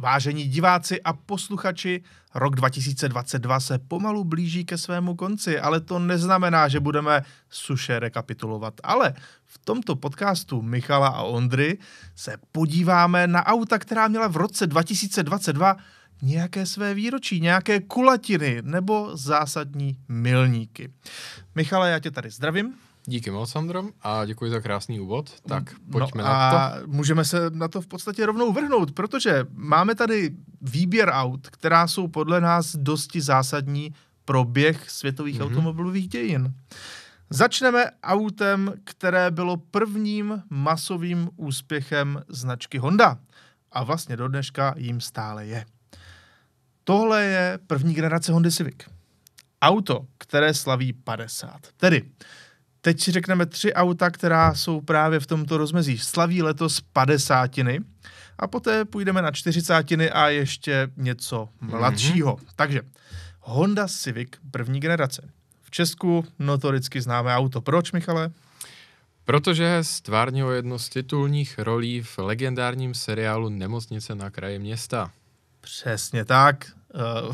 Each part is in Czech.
Vážení diváci a posluchači, rok 2022 se pomalu blíží ke svému konci, ale to neznamená, že budeme suše rekapitulovat. Ale v tomto podcastu Michala a Ondry se podíváme na auta, která měla v roce 2022 nějaké své výročí, nějaké kulatiny nebo zásadní milníky. Michale, já tě tady zdravím. Díky moc, Sandro, a děkuji za krásný úvod. Tak no pojďme no a na to. můžeme se na to v podstatě rovnou vrhnout, protože máme tady výběr aut, která jsou podle nás dosti zásadní pro běh světových mm-hmm. automobilových dějin. Začneme autem, které bylo prvním masovým úspěchem značky Honda. A vlastně do dneška jim stále je. Tohle je první generace Honda Civic. Auto, které slaví 50. Tedy Teď si řekneme tři auta, která jsou právě v tomto rozmezí. Slaví letos padesátiny a poté půjdeme na čtyřicátiny a ještě něco mhm. mladšího. Mm-hmm. Takže Honda Civic první generace. V Česku notoricky známe auto. Proč, Michale? Protože stvárnilo jedno z titulních rolí v legendárním seriálu Nemocnice na kraji města. Přesně tak.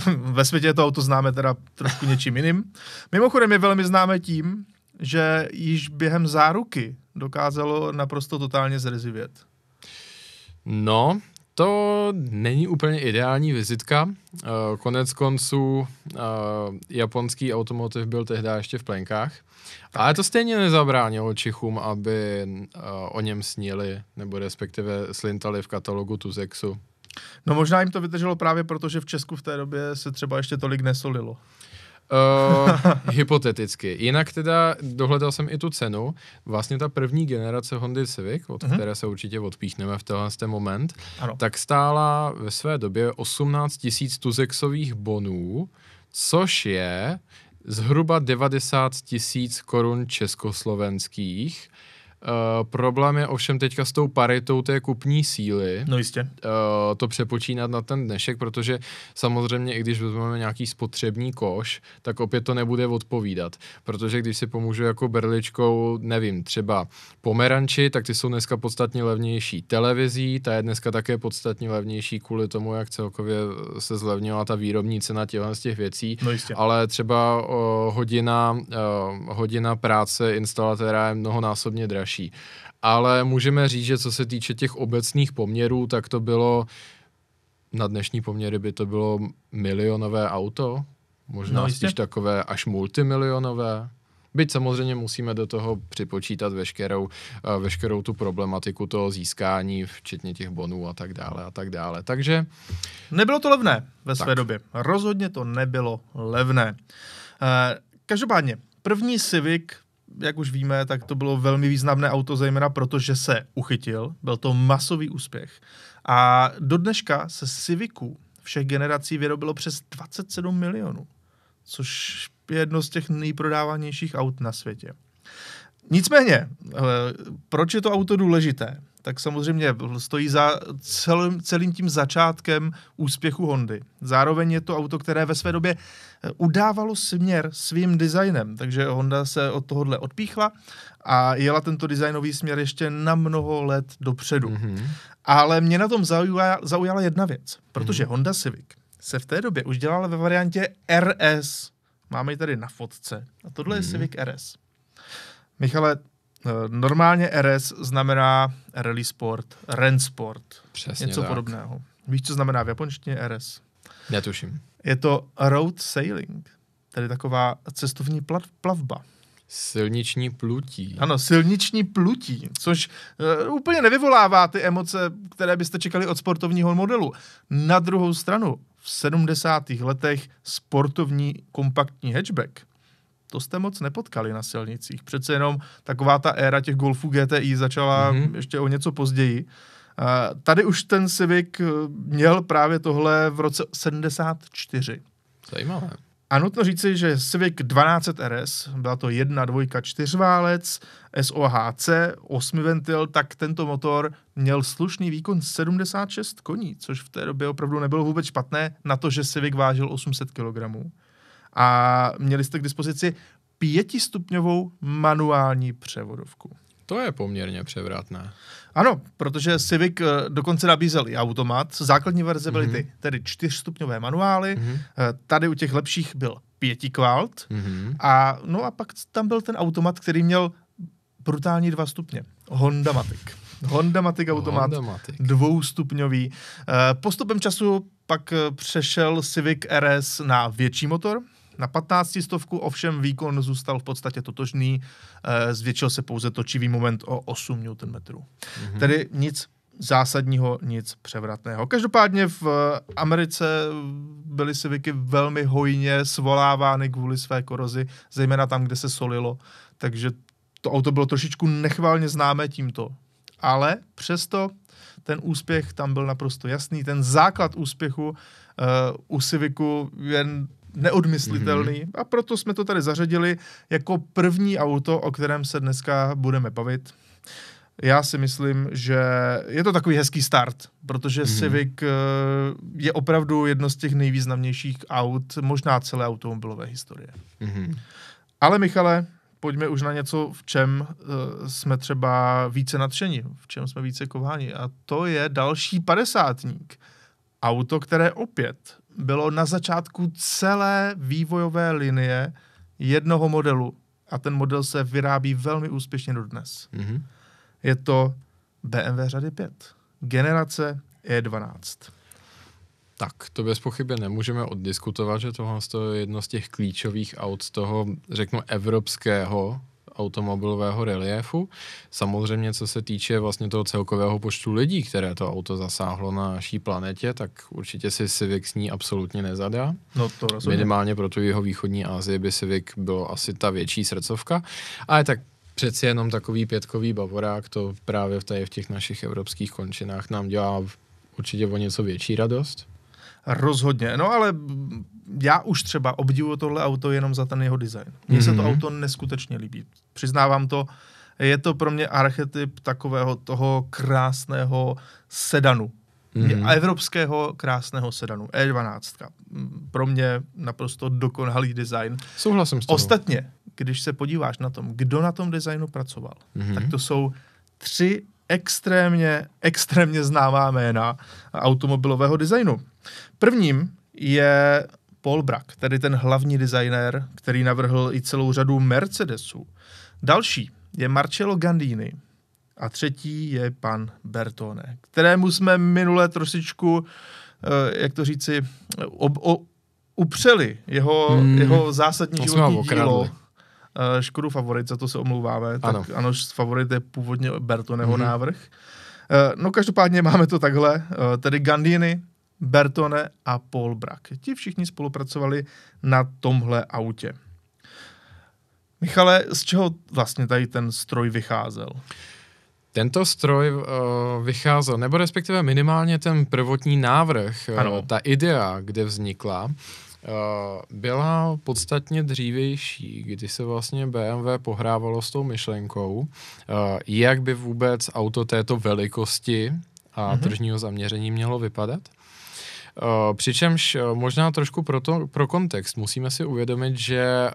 Eh, ve světě to auto známe teda trošku něčím jiným. Mimochodem je velmi známe tím, že již během záruky dokázalo naprosto totálně zrezivět. No, to není úplně ideální vizitka. Eh, konec konců eh, japonský automotiv byl tehdy ještě v plenkách, tak. ale to stejně nezabránilo Čechům, aby eh, o něm snili, nebo respektive slintali v katalogu Tuzexu. No možná jim to vydrželo právě proto, že v Česku v té době se třeba ještě tolik nesolilo. Eh, hypoteticky. Jinak teda dohledal jsem i tu cenu. Vlastně ta první generace Hondy Civic, od uh-huh. které se určitě odpíchneme v tenhle ten moment, ano. tak stála ve své době 18 tisíc tuzexových bonů, což je zhruba 90 tisíc korun československých, Uh, problém je ovšem teďka s tou paritou té kupní síly. No jistě. Uh, to přepočínat na ten dnešek, protože samozřejmě i když vezmeme nějaký spotřební koš, tak opět to nebude odpovídat. Protože když si pomůžu jako berličkou, nevím, třeba pomeranči, tak ty jsou dneska podstatně levnější. Televizí, ta je dneska také podstatně levnější kvůli tomu, jak celkově eh, se zlevnila ta výrobní cena těchto z těch věcí. No jistě. Ale třeba uh, hodina, uh, hodina práce instalatéra je mnohonásobně dražší dražší. Ale můžeme říct, že co se týče těch obecných poměrů, tak to bylo na dnešní poměry by to bylo milionové auto, možná no, spíš takové až multimilionové. Byť samozřejmě musíme do toho připočítat veškerou, eh, veškerou tu problematiku toho získání, včetně těch bonů a tak dále a tak dále. Takže... Nebylo to levné ve své tak. době. Rozhodně to nebylo levné. Eh, každopádně, první Civic jak už víme, tak to bylo velmi významné auto, zejména protože se uchytil, byl to masový úspěch. A do dneška se Civicu všech generací vyrobilo přes 27 milionů, což je jedno z těch nejprodávanějších aut na světě. Nicméně, eh, proč je to auto důležité? tak samozřejmě stojí za celým, celým tím začátkem úspěchu Hondy. Zároveň je to auto, které ve své době eh, udávalo směr svým designem, takže Honda se od tohohle odpíchla a jela tento designový směr ještě na mnoho let dopředu. Mm-hmm. Ale mě na tom zaujala, zaujala jedna věc, protože mm-hmm. Honda Civic se v té době už dělala ve variantě RS. Máme ji tady na fotce. A tohle mm-hmm. je mhm. Civic RS. Michale, Eh, normálně RS znamená rally sport, ren sport, Přesně něco tak. podobného. Víš, co znamená v japonštině RS? Netuším. Je to road sailing, tedy taková cestovní plavba. Silniční plutí. Ano, silniční plutí, což uh, úplně nevyvolává ty emoce, které byste čekali od sportovního modelu. Na druhou stranu, v 70. letech sportovní kompaktní hatchback to jste moc nepotkali na silnicích. Přece jenom taková ta éra těch Golfů GTI začala mm-hmm. ještě o něco později. Tady už ten Civic eh, měl právě tohle v roce 74. Zajímavé. A nutno říci, že Civic 12 RS, byla to jedna dvojka čtyřválec SOHC, 8 ventil, tak tento motor měl slušný výkon 76 koní, což v té době opravdu nebylo vůbec špatné na to, že Civic vážil 800 kilogramů a měli jste k dispozici pětistupňovou manuální převodovku. To je poměrně převratné. Ano, protože Civic eh, dokonce nabízel i automat. Základní verze byly mm-hmm. ty, tedy čtyřstupňové manuály. Mm-hmm. Tady u těch lepších byl pěti kvalt. Mm-hmm. A no a pak tam byl ten automat, který měl brutální dva stupně. Honda Matic. Honda Matic automat, Honda Matic. dvoustupňový. Eh, postupem času pak přešel Civic RS na větší motor, na 15 stovku ovšem výkon zůstal v podstatě totožný, eh, zvětšil se pouze točivý moment o 8 Nm. Mm-hmm. Tedy nic zásadního, nic převratného. Každopádně v Americe byly viky velmi hojně svolávány kvůli své korozi, zejména tam, kde se solilo, takže to auto bylo trošičku nechválně známé tímto. Ale přesto ten úspěch tam byl naprosto jasný. Ten základ úspěchu uh, u Civicu jen neodmyslitelný mm-hmm. a proto jsme to tady zařadili jako první auto, o kterém se dneska budeme bavit. Já si myslím, že je to takový hezký start, protože mm-hmm. Civic eh, je opravdu jedno z těch nejvýznamnějších aut, možná celé automobilové historie. Mm-hmm. Ale Michale, pojďme už na něco, v čem eh, jsme třeba více nadšení, v čem jsme více kováni. A to je další padesátník. Auto, které opět bylo na začátku celé vývojové linie jednoho modelu. A ten model se vyrábí velmi úspěšně dnes. Mm-hmm. Je to BMW řady 5, generace E12. Tak, to bez pochyby nemůžeme oddiskutovat, že tohle je jedno z těch klíčových aut z toho, řeknu, evropského automobilového reliéfu. Samozřejmě, co se týče vlastně toho celkového počtu lidí, které to auto zasáhlo na naší planetě, tak určitě si Civic s ní absolutně nezadá. No to rozumím. Minimálně pro tu jeho východní Asii by Civic byl asi ta větší srdcovka, ale tak přeci jenom takový pětkový bavorák, to právě v, tady v těch našich evropských končinách nám dělá určitě o něco větší radost. Rozhodně, no ale já už třeba obdivuju tohle auto jenom za ten jeho design. Mně mm-hmm. se to mhm. auto neskutečně líbí. Přiznávám to, je to pro mě archetyp takového toho krásného sedanu. Mm-hmm. Evropského krásného sedanu, E12. Pro mě naprosto dokonalý design. Souhlasím s tím. Ostatně, když se podíváš na tom, kdo na tom designu pracoval, mm-hmm. tak to jsou tři extrémně, extrémně známá jména automobilového designu. Prvním je Paul Brack, tedy ten hlavní designér, který navrhl i celou řadu Mercedesů. Další je Marcello Gandini a třetí je pan Bertone, kterému jsme minule trošičku, eh, jak to říci, ob, o, upřeli jeho, hmm, jeho zásadní životní dílo. Okradli Eh, Škodu Favorit, za to se omlouváme. Ano. Tak ano, Favorit je původně Bertoneho mm-hmm. návrh. Eh, no každopádně máme to takhle, eh, tedy Gandini, Bertone a Paul Brack. Ti všichni spolupracovali na tomhle autě. Michale, z čeho vlastně tady ten stroj vycházel? Tento stroj uh, vycházel, nebo respektive minimálně ten prvotní návrh, ano. Uh, ta idea, kde vznikla, Eh, byla podstatně dřívější, kdy se vlastně BMW pohrávalo s tou myšlenkou, eh, jak by vůbec auto této velikosti a mm-hmm. tržního zaměření mělo vypadat. Eh, přičemž eh, možná trošku pro, to, pro kontext musíme si uvědomit, že eh,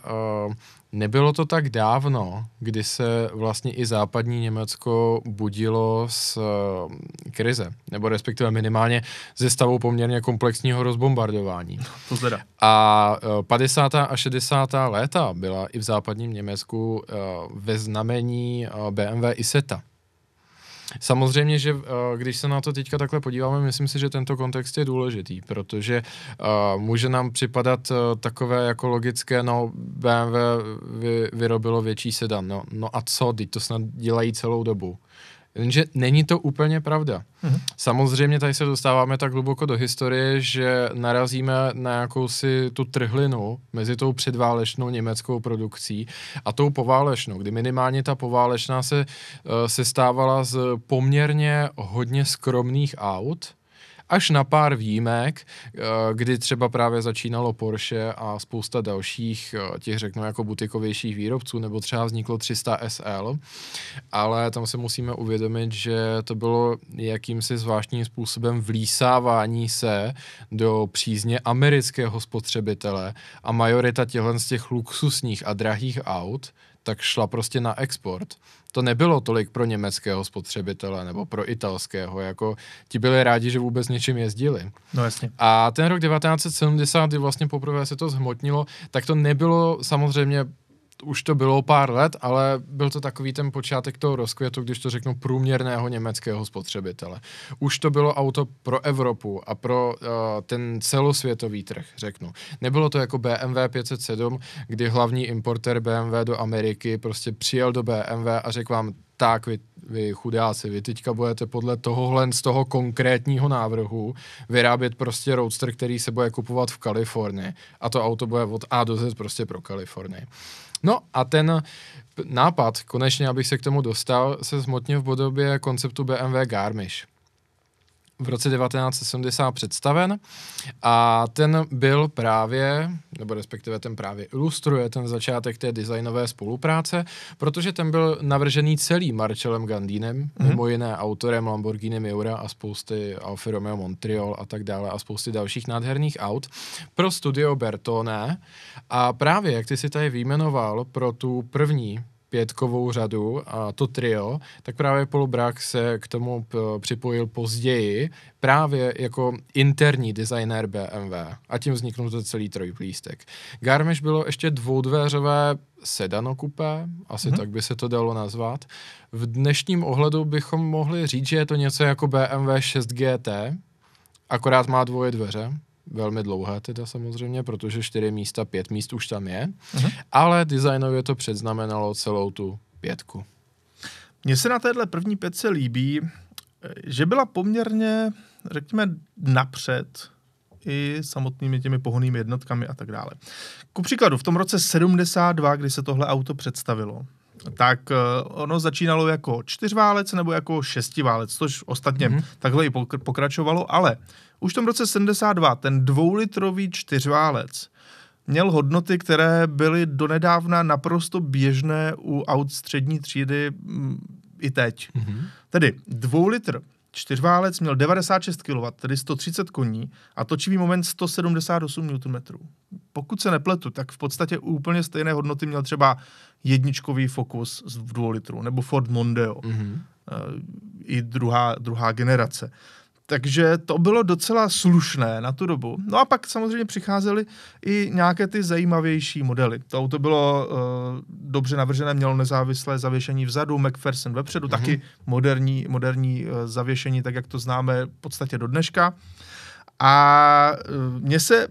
nebylo to tak dávno, kdy se vlastně i západní Německo budilo z krize, nebo respektive minimálně ze stavu poměrně komplexního rozbombardování. No, to zda. A 50. a 60. léta byla i v západním Německu ve znamení BMW Iseta Samozřejmě, že eh, když se na to teďka takhle podíváme, myslím si, že tento kontext je důležitý, protože eh, může nám připadat eh, takové jako logické, no BMW vy, vyrobilo větší sedan, no, no a co, teď to snad dělají celou dobu. Jenže není to úplně pravda. Mhm. Samozřejmě tady se dostáváme tak hluboko do historie, že narazíme na jakousi tu trhlinu mezi tou předválečnou německou produkcí a tou poválečnou, kdy minimálně ta poválečná se, eh, se stávala z poměrně hodně skromných aut, až na pár výjimek, eh, kdy třeba právě začínalo Porsche a spousta dalších eh, těch, řeknu, jako butikovějších výrobců, nebo třeba vzniklo 300 SL, ale tam se musíme uvědomit, že to bylo jakýmsi zvláštním způsobem vlísávání se do přízně amerického spotřebitele a majorita těchto z těch luxusních a drahých aut tak šla prostě na export to nebylo tolik pro německého spotřebitele nebo pro italského, jako ti byli rádi, že vůbec něčím jezdili. No jasně. A ten rok 1970, kdy vlastně poprvé se to zhmotnilo, tak to nebylo samozřejmě už to bylo pár let, ale byl to takový ten počátek toho rozkvětu, když to řeknu, průměrného německého spotřebitele. Už to bylo auto pro Evropu a pro uh, ten celosvětový trh, řeknu. Nebylo to jako BMW 507, kdy hlavní importér BMW do Ameriky prostě přijel do BMW a řekl vám, tak vy, vy chudáci, vy teďka budete podle tohohle z toho konkrétního návrhu vyrábět prostě roadster, který se bude kupovat v Kalifornii a to auto bude od A do Z prostě pro Kalifornii. No a ten nápad, konečně abych se k tomu dostal, se zmotnil v podobě konceptu BMW Garmisch v roce 1970 představen a ten byl právě, nebo respektive ten právě ilustruje ten začátek té designové spolupráce, protože ten byl navržený celý Marcelem Gandínem, mm-hmm. mimo jiné autorem Lamborghini Miura a spousty Alfa Romeo Montreal a tak dále a spousty dalších nádherných aut pro studio Bertone a právě, jak ty si tady výjmenoval, pro tu první pětkovou řadu a to trio, tak právě Paul se k tomu eh, připojil později právě jako interní designer BMW a tím vzniknul to celý trojplístek. Garmisch bylo ještě dvoudveřové sedano kupé, asi mm-hmm. tak by se to dalo nazvat. V dnešním ohledu bychom mohli říct, že je to něco jako BMW 6 GT, akorát má dvoje dveře, velmi dlouhé teda samozřejmě, protože čtyři místa, pět míst už tam je, uh-huh. ale designově to předznamenalo celou tu pětku. Mně se na téhle první pětce líbí, že byla poměrně, řekněme, napřed i samotnými těmi pohonými jednotkami a tak dále. Ku příkladu, v tom roce 72, kdy se tohle auto představilo, tak eh, ono začínalo jako čtyřválec nebo jako šestiválec, což ostatně mm-hmm. takhle i pokračovalo, ale už v tom roce 72 ten dvoulitrový čtyřválec měl hodnoty, které byly donedávna naprosto běžné u aut střední třídy mm, i teď. Mm-hmm. Tedy dvoulitr čtyřválec měl 96 kW, tedy 130 koní a točivý moment 178 Nm. Pokud se nepletu, tak v podstatě úplně stejné hodnoty měl třeba jedničkový Focus v dvoulitru nebo Ford Mondeo. Mm-hmm. I druhá, druhá generace. Takže to bylo docela slušné na tu dobu. No a pak samozřejmě přicházely i nějaké ty zajímavější modely. To auto bylo uh, dobře navržené, mělo nezávislé zavěšení vzadu, McPherson vepředu, mm-hmm. taky moderní, moderní uh, zavěšení, tak jak to známe v podstatě do dneška. A uh, mně se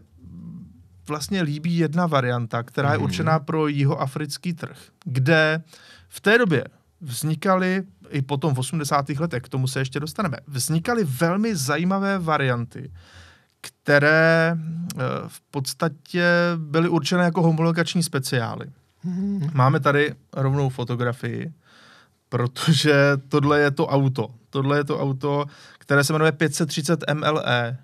vlastně líbí jedna varianta, která mm-hmm. je mhm. určená pro jihoafrický trh, kde v té době vznikaly i potom v 80. letech, k tomu se ještě dostaneme, vznikaly velmi zajímavé varianty, které eh, v podstatě byly určené jako homologační speciály. Mhm. Máme tady rovnou fotografii, protože tohle je to auto. Tohle je to auto, které se jmenuje 530 MLE.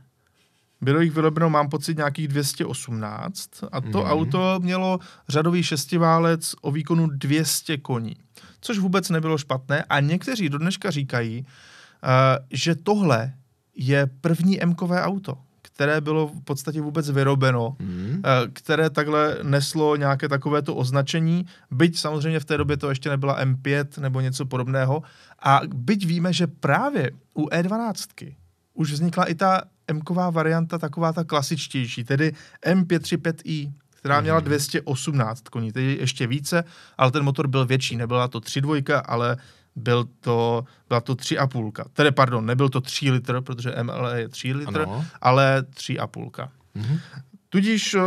Bylo jich vyrobeno, mám pocit, nějakých 218 a to mm auto mělo řadový šestiválec o výkonu 200 koní, což vůbec nebylo špatné a někteří do dneška říkají, uh, že tohle je první kové auto, které bylo v podstatě vůbec vyrobeno, mm Uh, které takhle neslo nějaké takovéto označení, byť samozřejmě v té době to ještě nebyla M5 nebo něco podobného a byť víme, že právě u E12 už vznikla i ta m varianta taková ta klasičtější, tedy M535i, která mhm. měla 218 koní, tedy ještě více, ale ten motor byl větší, nebyla to 3.2, ale byl to, byla to 3,5. Tedy, pardon, nebyl to 3 litr, protože MLE je 3 litr, ano. ale 3,5. Mhm. Tudíž eh,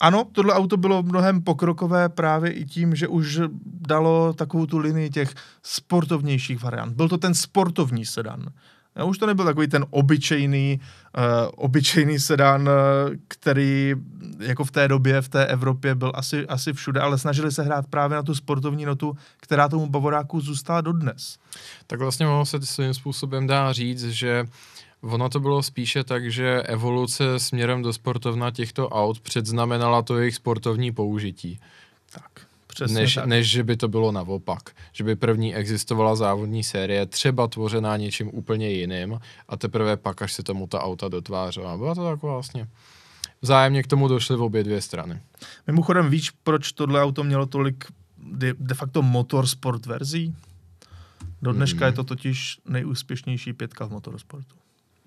ano, tohle auto bylo mnohem pokrokové právě i tím, že už dalo takovou tu linii těch sportovnějších variant. Byl to ten sportovní sedan. No, už to nebyl takový ten obyčejný, uh, obyčejný sedán, uh, eh, který jako v té době, v té Evropě byl asi, asi všude, ale snažili se hrát právě na tu sportovní notu, která tomu Bavoráku zůstala dodnes. Tak vlastně mohlo se svým způsobem dá říct, že Ono to bylo spíše tak, že evoluce směrem do sportovna těchto aut předznamenala to jejich sportovní použití. Tak. Přesně než, tak. než že by to bylo naopak. Že by první existovala závodní série, třeba tvořená něčím úplně jiným a teprve pak, až se tomu ta auta dotvářela. Byla to tak vlastně vzájemně k tomu došly v obě dvě strany. Mimochodem víš, proč tohle auto mělo tolik de, de facto motorsport verzí? Do dneška hmm. je to totiž nejúspěšnější pětka v motorsportu.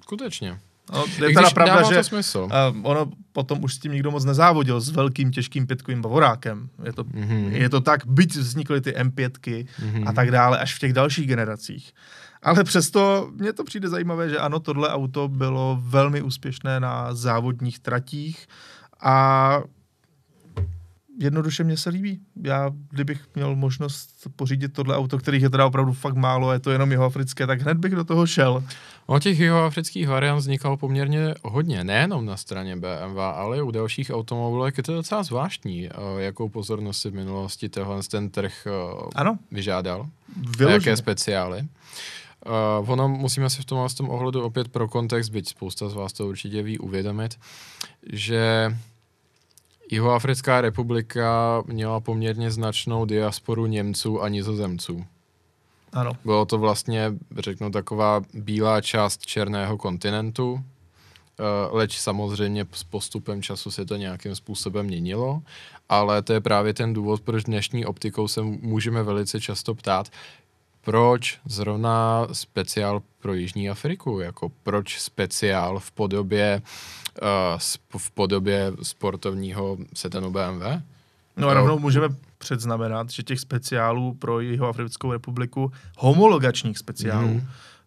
Skutečně. No, je teda pravda, že smysl. Uh, ono potom už s tím nikdo moc nezávodil s velkým těžkým pětkovým bavorákem. Je to, mm-hmm. je to tak, byť vznikly ty M5 mm-hmm. a mhm. tak dále až v těch dalších generacích. Ale přesto mně to přijde zajímavé, že ano, tohle auto bylo velmi úspěšné na závodních tratích a jednoduše mě se líbí. Já, kdybych měl možnost pořídit tohle auto, kterých je teda opravdu fakt málo, je to jenom jeho africké, tak hned bych do toho šel. O no, těch jeho afrických variant vznikalo poměrně hodně, nejenom na straně BMW, ale i u dalších automobilek. Je to docela zvláštní, eh, jakou pozornost si v minulosti tohle ten trh eh, ano. vyžádal. Vyloženě. Jaké speciály. Uh, ono musíme si v tom, tom ohledu opět pro kontext, byť spousta z vás to určitě ví, uvědomit, že Jihoafrická republika měla poměrně značnou diasporu Němců a Nizozemců. Ano. Bylo to vlastně, řeknu, taková bílá část černého kontinentu, eh, leč samozřejmě s postupem času se to nějakým způsobem měnilo, ale to je právě ten důvod, proč dnešní optikou se můžeme velice často ptát, proč zrovna speciál pro Jižní Afriku, jako proč speciál v podobě, uh, v podobě sportovního setanu BMW? No a rovnou můžeme předznamenat, že těch speciálů pro africkou republiku, homologačních speciálů, mm.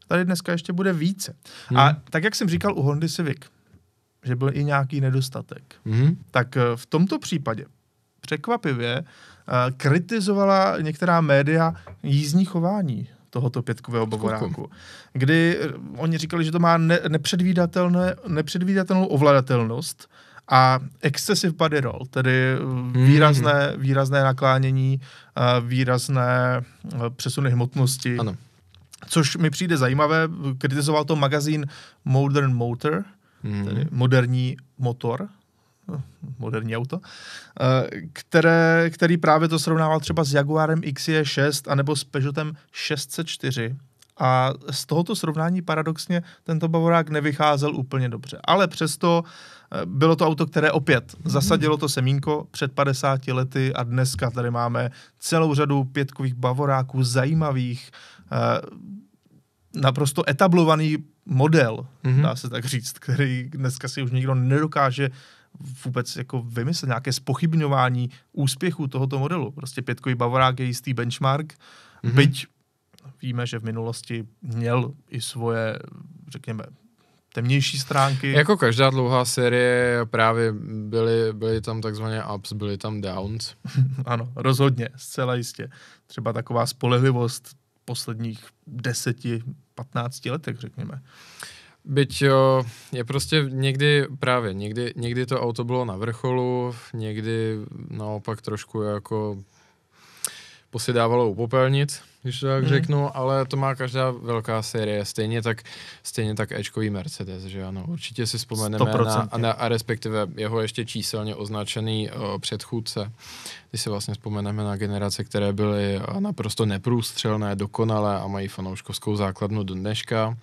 tady dneska ještě bude více. Mm. A mhm. tak, jak jsem říkal u Hondy Civic, že byl i nějaký nedostatek, mm. tak eh, v tomto případě překvapivě Eh, kritizovala některá média jízdní chování tohoto pětkového bavoráku. Kdy eh, oni říkali, že to má nepředvídatelné, nepředvídatelnou ovladatelnost a excessive body roll, tedy eh, hmm. výrazné, mm-hmm. výrazné naklánění, výrazné přesuny hmotnosti. Ano. Což mi přijde zajímavé, kritizoval to magazín Modern Motor, mm. hmm tedy moderní motor, moderní auto, eh, které, který právě to srovnával třeba s Jaguarem XJ6 e anebo s Peugeotem 604, a z tohoto srovnání paradoxně tento Bavorák nevycházel úplně dobře. Ale přesto eh, bylo to auto, které opět mhm. zasadilo to semínko před 50 lety a dneska tady máme celou řadu pětkových Bavoráků zajímavých, eh, naprosto etablovaný model, mhm. dá se tak říct, který dneska si už nikdo nedokáže vůbec jako vymyslet, nějaké spochybňování úspěchu tohoto modelu. Prostě pětkový bavorák je jistý benchmark, mm-hmm. byť víme, že v minulosti měl i svoje, řekněme, temnější stránky. Jako každá dlouhá série právě byly, byly tam takzvané ups, byly tam downs. ano, rozhodně, zcela jistě. Třeba taková spolehlivost posledních deseti, patnácti letech, řekněme. Byť jo, je prostě někdy právě, někdy, někdy to auto bylo na vrcholu, někdy naopak trošku jako posedávalo u popelnic, když to tak hmm. řeknu, ale to má každá velká série, stejně tak, stejně tak Ečkový Mercedes, že ano, určitě si vzpomeneme na, na, a respektive jeho ještě číselně označený o, eh, předchůdce, když si vlastně vzpomeneme na generace, které byly eh, naprosto neprůstřelné, dokonalé a mají fanouškovskou základnu do dneška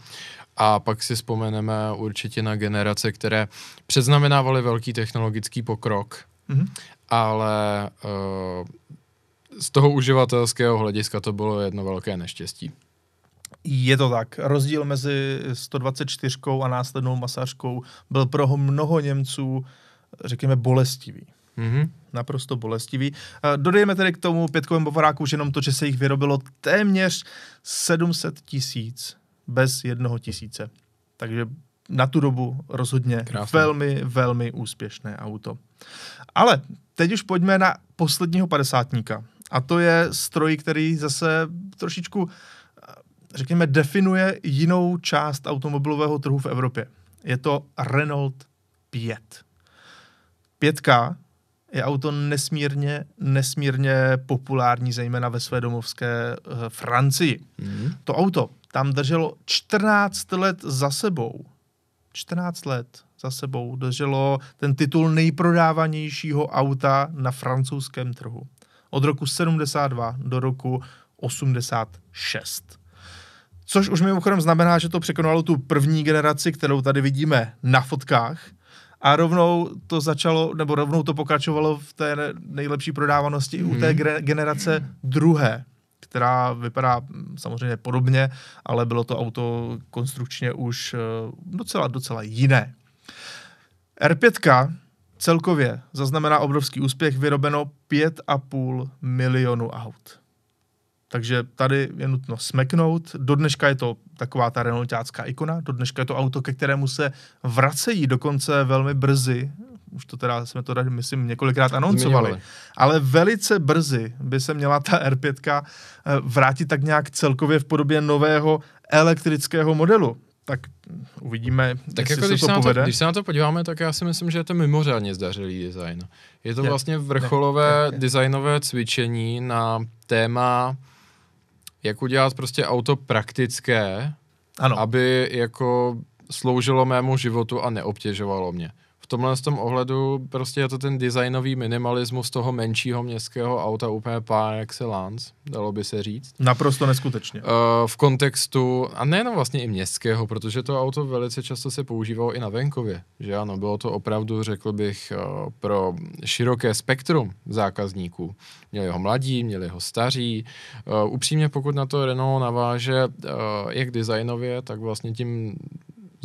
a pak si vzpomeneme určitě na generace, které předznamenávaly velký technologický pokrok, mm-hmm. ale uh, z toho uživatelského hlediska to bylo jedno velké neštěstí. Je to tak. Rozdíl mezi 124 a následnou masážkou byl pro mnoho Němců, řekněme, bolestivý. Mm-hmm. Naprosto bolestivý. Eh, dodejme tedy k tomu pětkovému bavoráku už jenom to, že se jich vyrobilo téměř 700 tisíc bez jednoho tisíce. Takže na tu dobu rozhodně Krásný. velmi, velmi úspěšné auto. Ale teď už pojďme na posledního padesátníka. A to je stroj, který zase trošičku, eh, řekněme, definuje jinou část automobilového trhu v Evropě. Je to Renault 5. Pětka je auto nesmírně, nesmírně populární, zejména ve své domovské uh, Francii. Mm. To auto tam drželo 14 let za sebou. 14 let za sebou drželo ten titul nejprodávanějšího auta na francouzském trhu. Od roku 72 do roku 86. Což už mimochodem znamená, že to překonalo tu první generaci, kterou tady vidíme na fotkách. A rovnou to začalo, nebo rovnou to pokračovalo v té nejlepší prodávanosti hmm. u té mhm. generace druhé která vypadá mm, samozřejmě podobně, ale bylo to auto konstrukčně už eh, docela, docela jiné. R5 celkově zaznamená obrovský úspěch, vyrobeno 5,5 milionu aut. Takže tady je nutno smeknout. Do dneška je to taková ta Renaultácká ikona, do dneška je to auto, ke kterému se vracejí dokonce velmi brzy už to teda jsme to tady, myslím, několikrát anoncovali, Zmiňovali. ale velice brzy by se měla ta R5 vrátit tak nějak celkově v podobě nového elektrického modelu tak uvidíme, tak jako, když se, to povede. Na to, když se na to podíváme, tak já si myslím, že je to mimořádně zdařilý design. Je to je, vlastně vrcholové je, je, je. designové cvičení na téma, jak udělat prostě auto praktické, ano. aby jako sloužilo mému životu a neobtěžovalo mě v tomhle tom ohledu prostě je to ten designový minimalismus toho menšího městského auta úplně par excellence, dalo by se říct. Naprosto neskutečně. Uh, v kontextu, a nejenom vlastně i městského, protože to auto velice často se používalo i na venkově, že ano, bylo to opravdu, řekl bych, uh, pro široké spektrum zákazníků. Měli ho mladí, měli ho staří. Uh, upřímně, pokud na to Renault naváže jak designově, tak vlastně tím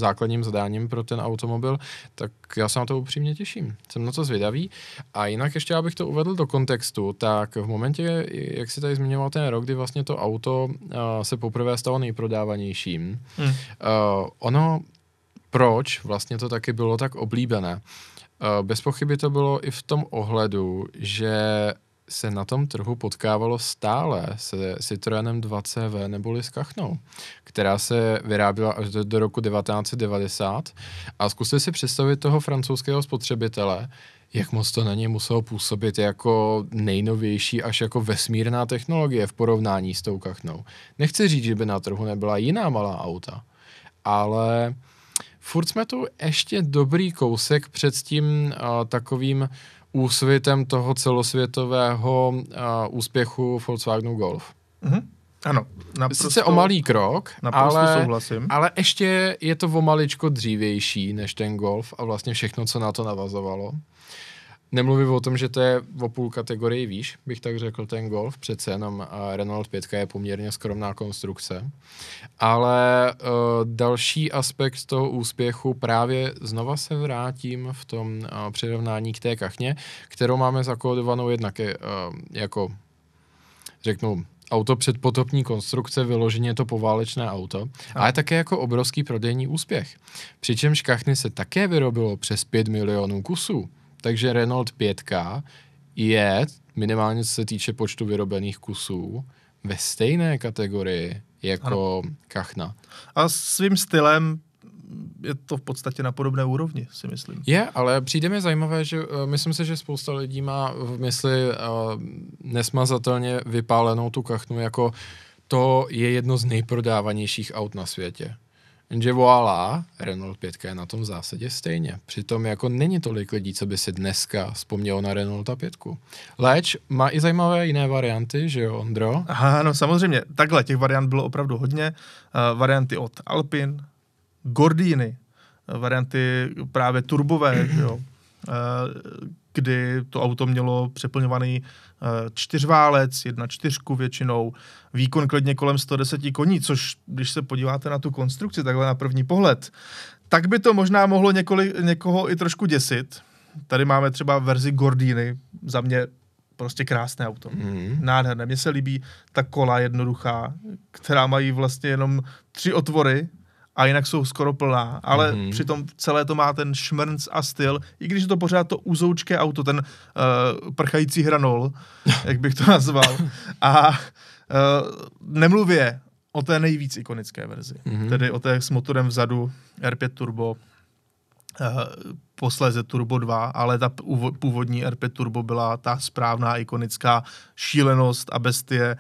základním zadáním pro ten automobil, tak já se na to upřímně těším. Jsem na to zvědavý. A jinak ještě, abych to uvedl do kontextu, tak v momentě, jak si tady zmiňoval ten rok, kdy vlastně to auto uh, se poprvé stalo nejprodávanějším, hmm. uh, ono, proč vlastně to taky bylo tak oblíbené? Uh, bez pochyby to bylo i v tom ohledu, že se na tom trhu potkávalo stále se Citroenem 2CV neboli s kachnou, která se vyráběla až do, do roku 1990 a zkuste si představit toho francouzského spotřebitele, jak moc to na něj muselo působit jako nejnovější až jako vesmírná technologie v porovnání s tou kachnou. Nechci říct, že by na trhu nebyla jiná malá auta, ale furt jsme tu ještě dobrý kousek před tím uh, takovým úsvitem toho celosvětového uh, úspěchu Volkswagenu Golf. Mm-hmm. Ano, naprosto, Sice o malý krok, ale, souhlasím. ale ještě je to o maličko dřívější než ten golf a vlastně všechno, co na to navazovalo. Nemluvím o tom, že to je o půl kategorii výš, bych tak řekl, ten golf. Přece jenom eh, Renault 5 je poměrně skromná konstrukce. Ale uh, další aspekt toho úspěchu právě znova se vrátím v tom uh, přirovnání k té kachně, kterou máme zakódovanou jednak je, uh, jako, řeknu, auto předpotopní konstrukce, vyloženě to poválečné auto, a. ale také jako obrovský prodejní úspěch. Přičemž kachny se také vyrobilo přes 5 milionů kusů. Takže Renault 5 je, minimálně co se týče počtu vyrobených kusů, ve stejné kategorii jako ano. kachna. A svým stylem je to v podstatě na podobné úrovni, si myslím. Je, ale přijde mi zajímavé, že uh, myslím si, že spousta lidí má v mysli uh, nesmazatelně vypálenou tu kachnu jako to je jedno z nejprodávanějších aut na světě. Jenže voilà, Renault 5 je na tom v zásadě stejně. Přitom jako není tolik lidí, co by si dneska vzpomnělo na Renault 5. Leč má i zajímavé jiné varianty, že jo, Ondro? Aha, no samozřejmě, takhle těch variant bylo opravdu hodně. Uh, varianty od Alpin, Gordini, eh, varianty právě turbové, jo, eh, kdy to auto mělo přeplňovaný eh, čtyřválec, jedna čtyřku většinou, výkon klidně kolem 110 koní, což když se podíváte na tu konstrukci takhle na první pohled, tak by to možná mohlo několik, někoho i trošku děsit. Tady máme třeba verzi Gordiny, za mě prostě krásné auto. Mm-hmm. Nádherné. Mně se líbí ta kola jednoduchá, která mají vlastně jenom tři otvory a jinak jsou skoro plná, ale mm-hmm. přitom celé to má ten šmrnc a styl, i když je to pořád to uzoučké auto, ten uh, prchající hranol, jak bych to nazval. A uh, nemluvě o té nejvíc ikonické verzi, mm-hmm. tedy o té s motorem vzadu R5 Turbo Eh, posléze Turbo 2, ale ta původní RP Turbo byla ta správná ikonická šílenost a bestie, eh,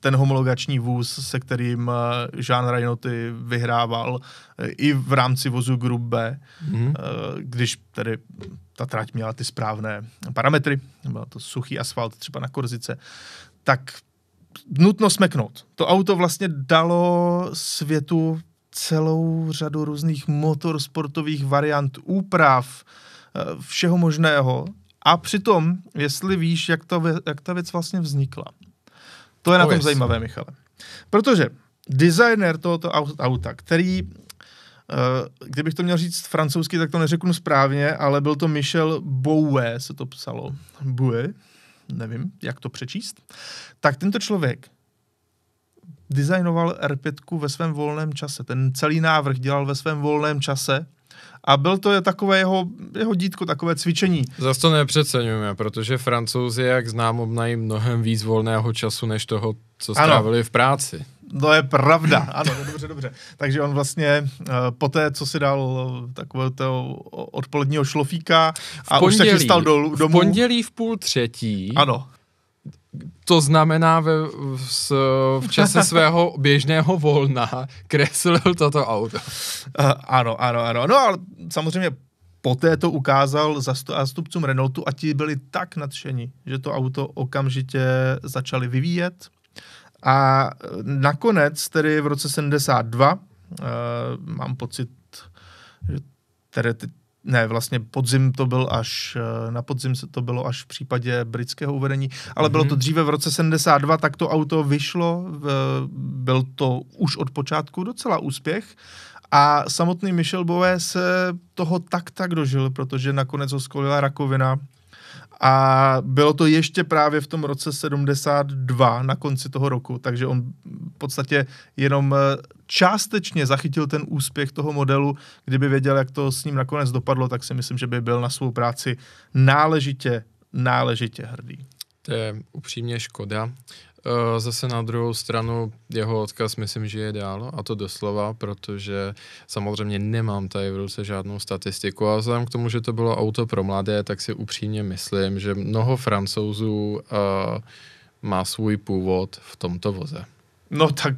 ten homologační vůz, se kterým eh, Jean Raynoty vyhrával i v rámci vozu Grubbe, mm. když tedy ta trať měla ty správné parametry, byl to suchý asfalt třeba na Korzice, tak nutno smeknout. To auto vlastně dalo světu celou řadu různých motorsportových variant, úprav, eh, všeho možného. A přitom, jestli víš, jak ta, jak ta věc vlastně vznikla. To je na tom zajímavé, Michale. Protože designer tohoto auta, který, eh, kdybych to měl říct francouzsky, tak to neřeknu správně, ale byl to Michel Bouet, se to psalo. Bouet, nevím, jak to přečíst. Tak tento člověk designoval R5 ve svém volném čase. Ten celý návrh dělal ve svém volném čase a byl to je takové jeho, jeho dítko, takové cvičení. Zase to nepřeceňujeme, protože francouzi, jak znám obnají mnohem víc volného času, než toho, co strávili ano. v práci. To je pravda, ano, no, dobře, dobře. Takže on vlastně eh, po té, co si dal eh, takového toho odpoledního šlofíka a pondělí, už se chystal do, domů. V pondělí v půl třetí ano to znamená ve, v, v čase svého běžného volna kreslil toto auto. Uh, ano, ano, ano. No ale samozřejmě poté to ukázal zastupcům Renaultu a ti byli tak nadšení, že to auto okamžitě začali vyvíjet. A eh, nakonec, tedy v roce 72, uh, eh, mám pocit, že tedy ne, vlastně podzim to byl až, eh, na podzim se to bylo až v případě britského uvedení, ale mm-hmm. bylo to mhm. dříve v roce 72, tak to auto vyšlo, byl to už od počátku docela úspěch a samotný Michel Bové se toho tak tak dožil, protože nakonec ho skolila rakovina a bylo to ještě právě v tom roce 72, na konci toho roku, takže on v podstatě jenom eh, částečně zachytil ten úspěch toho modelu, kdyby věděl, jak to s ním nakonec dopadlo, tak si myslím, že by byl na svou práci náležitě, náležitě hrdý. To je upřímně škoda. Eh, zase na druhou stranu jeho odkaz myslím, že je dál a to doslova, protože samozřejmě nemám tady v ruce žádnou statistiku a vzhledem k tomu, že to bylo auto pro mladé, tak si upřímně myslím, že mnoho francouzů uh, má svůj původ v tomto voze. No tak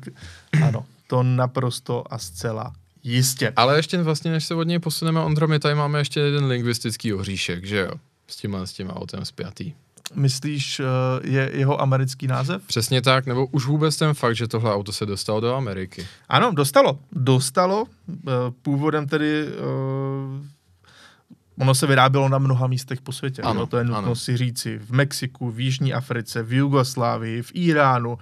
ano. To naprosto a zcela jistě. Ale ještě vlastně, než se od něj posuneme, Ondro, my tady máme ještě jeden lingvistický oříšek, že jo? S tím, s tím autem zpětý. Myslíš, eh, je jeho americký název? Přesně tak, nebo už vůbec ten fakt, že tohle auto se dostalo do Ameriky. Ano, dostalo. Dostalo. Eh, původem tedy eh, ono se vyrábělo na mnoha místech po světě. Ano, no, to je nutno ano. si říci. V Mexiku, v Jižní Africe, v Jugoslávii, v Iránu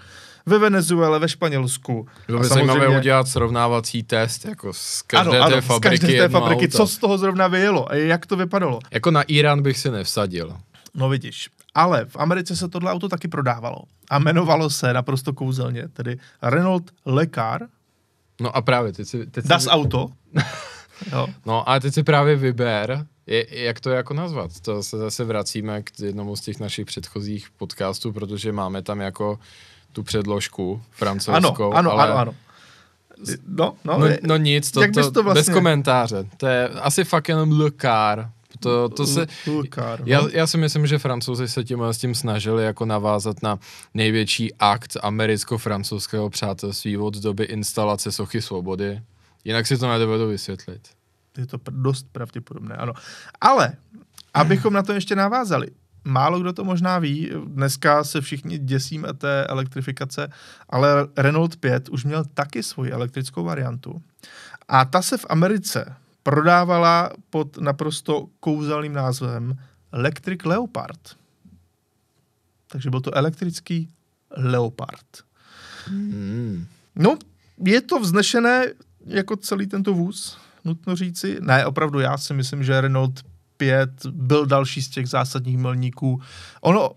ve Venezuele, ve Španělsku. Bylo by samozřejmě... zajímavé udělat srovnávací test jako z každé ano, ano, fabriky. Z každé té fabriky, co z toho zrovna vyjelo a jak to vypadalo. Jako na Irán bych se nevsadil. No vidíš, ale v Americe se tohle auto taky prodávalo a jmenovalo se naprosto kouzelně, tedy Renault Lecar. No a právě, teď si... Teď das si... Auto. jo. No a teď si právě vyber, je, jak to jako nazvat? To se zase vracíme k jednomu z těch našich předchozích podcastů, protože máme tam jako uh, tu předložku francouzskou. Ano, ano, ale... ano, ano. No, no, no, no nic, to, jak to, to vlastně... bez komentáře. To je asi fakt jenom le car. To, to se, car, já, no. já si myslím, že francouzi se tím s tím snažili jako navázat na největší akt americko-francouzského přátelství od doby instalace Sochy svobody. Jinak si to nedovedu vysvětlit. Je to dost pravděpodobné, ano. Ale, abychom na to ještě navázali, málo kdo to možná ví, dneska se všichni děsíme té elektrifikace, ale Renault 5 už měl taky svoji elektrickou variantu. A ta se v Americe prodávala pod naprosto kouzelným názvem Electric Leopard. Takže byl to elektrický Leopard. Hmm. No, je to vznešené jako celý tento vůz, nutno říci. Ne, opravdu já si myslím, že Renault 5 byl další z těch zásadních milníků. Ono,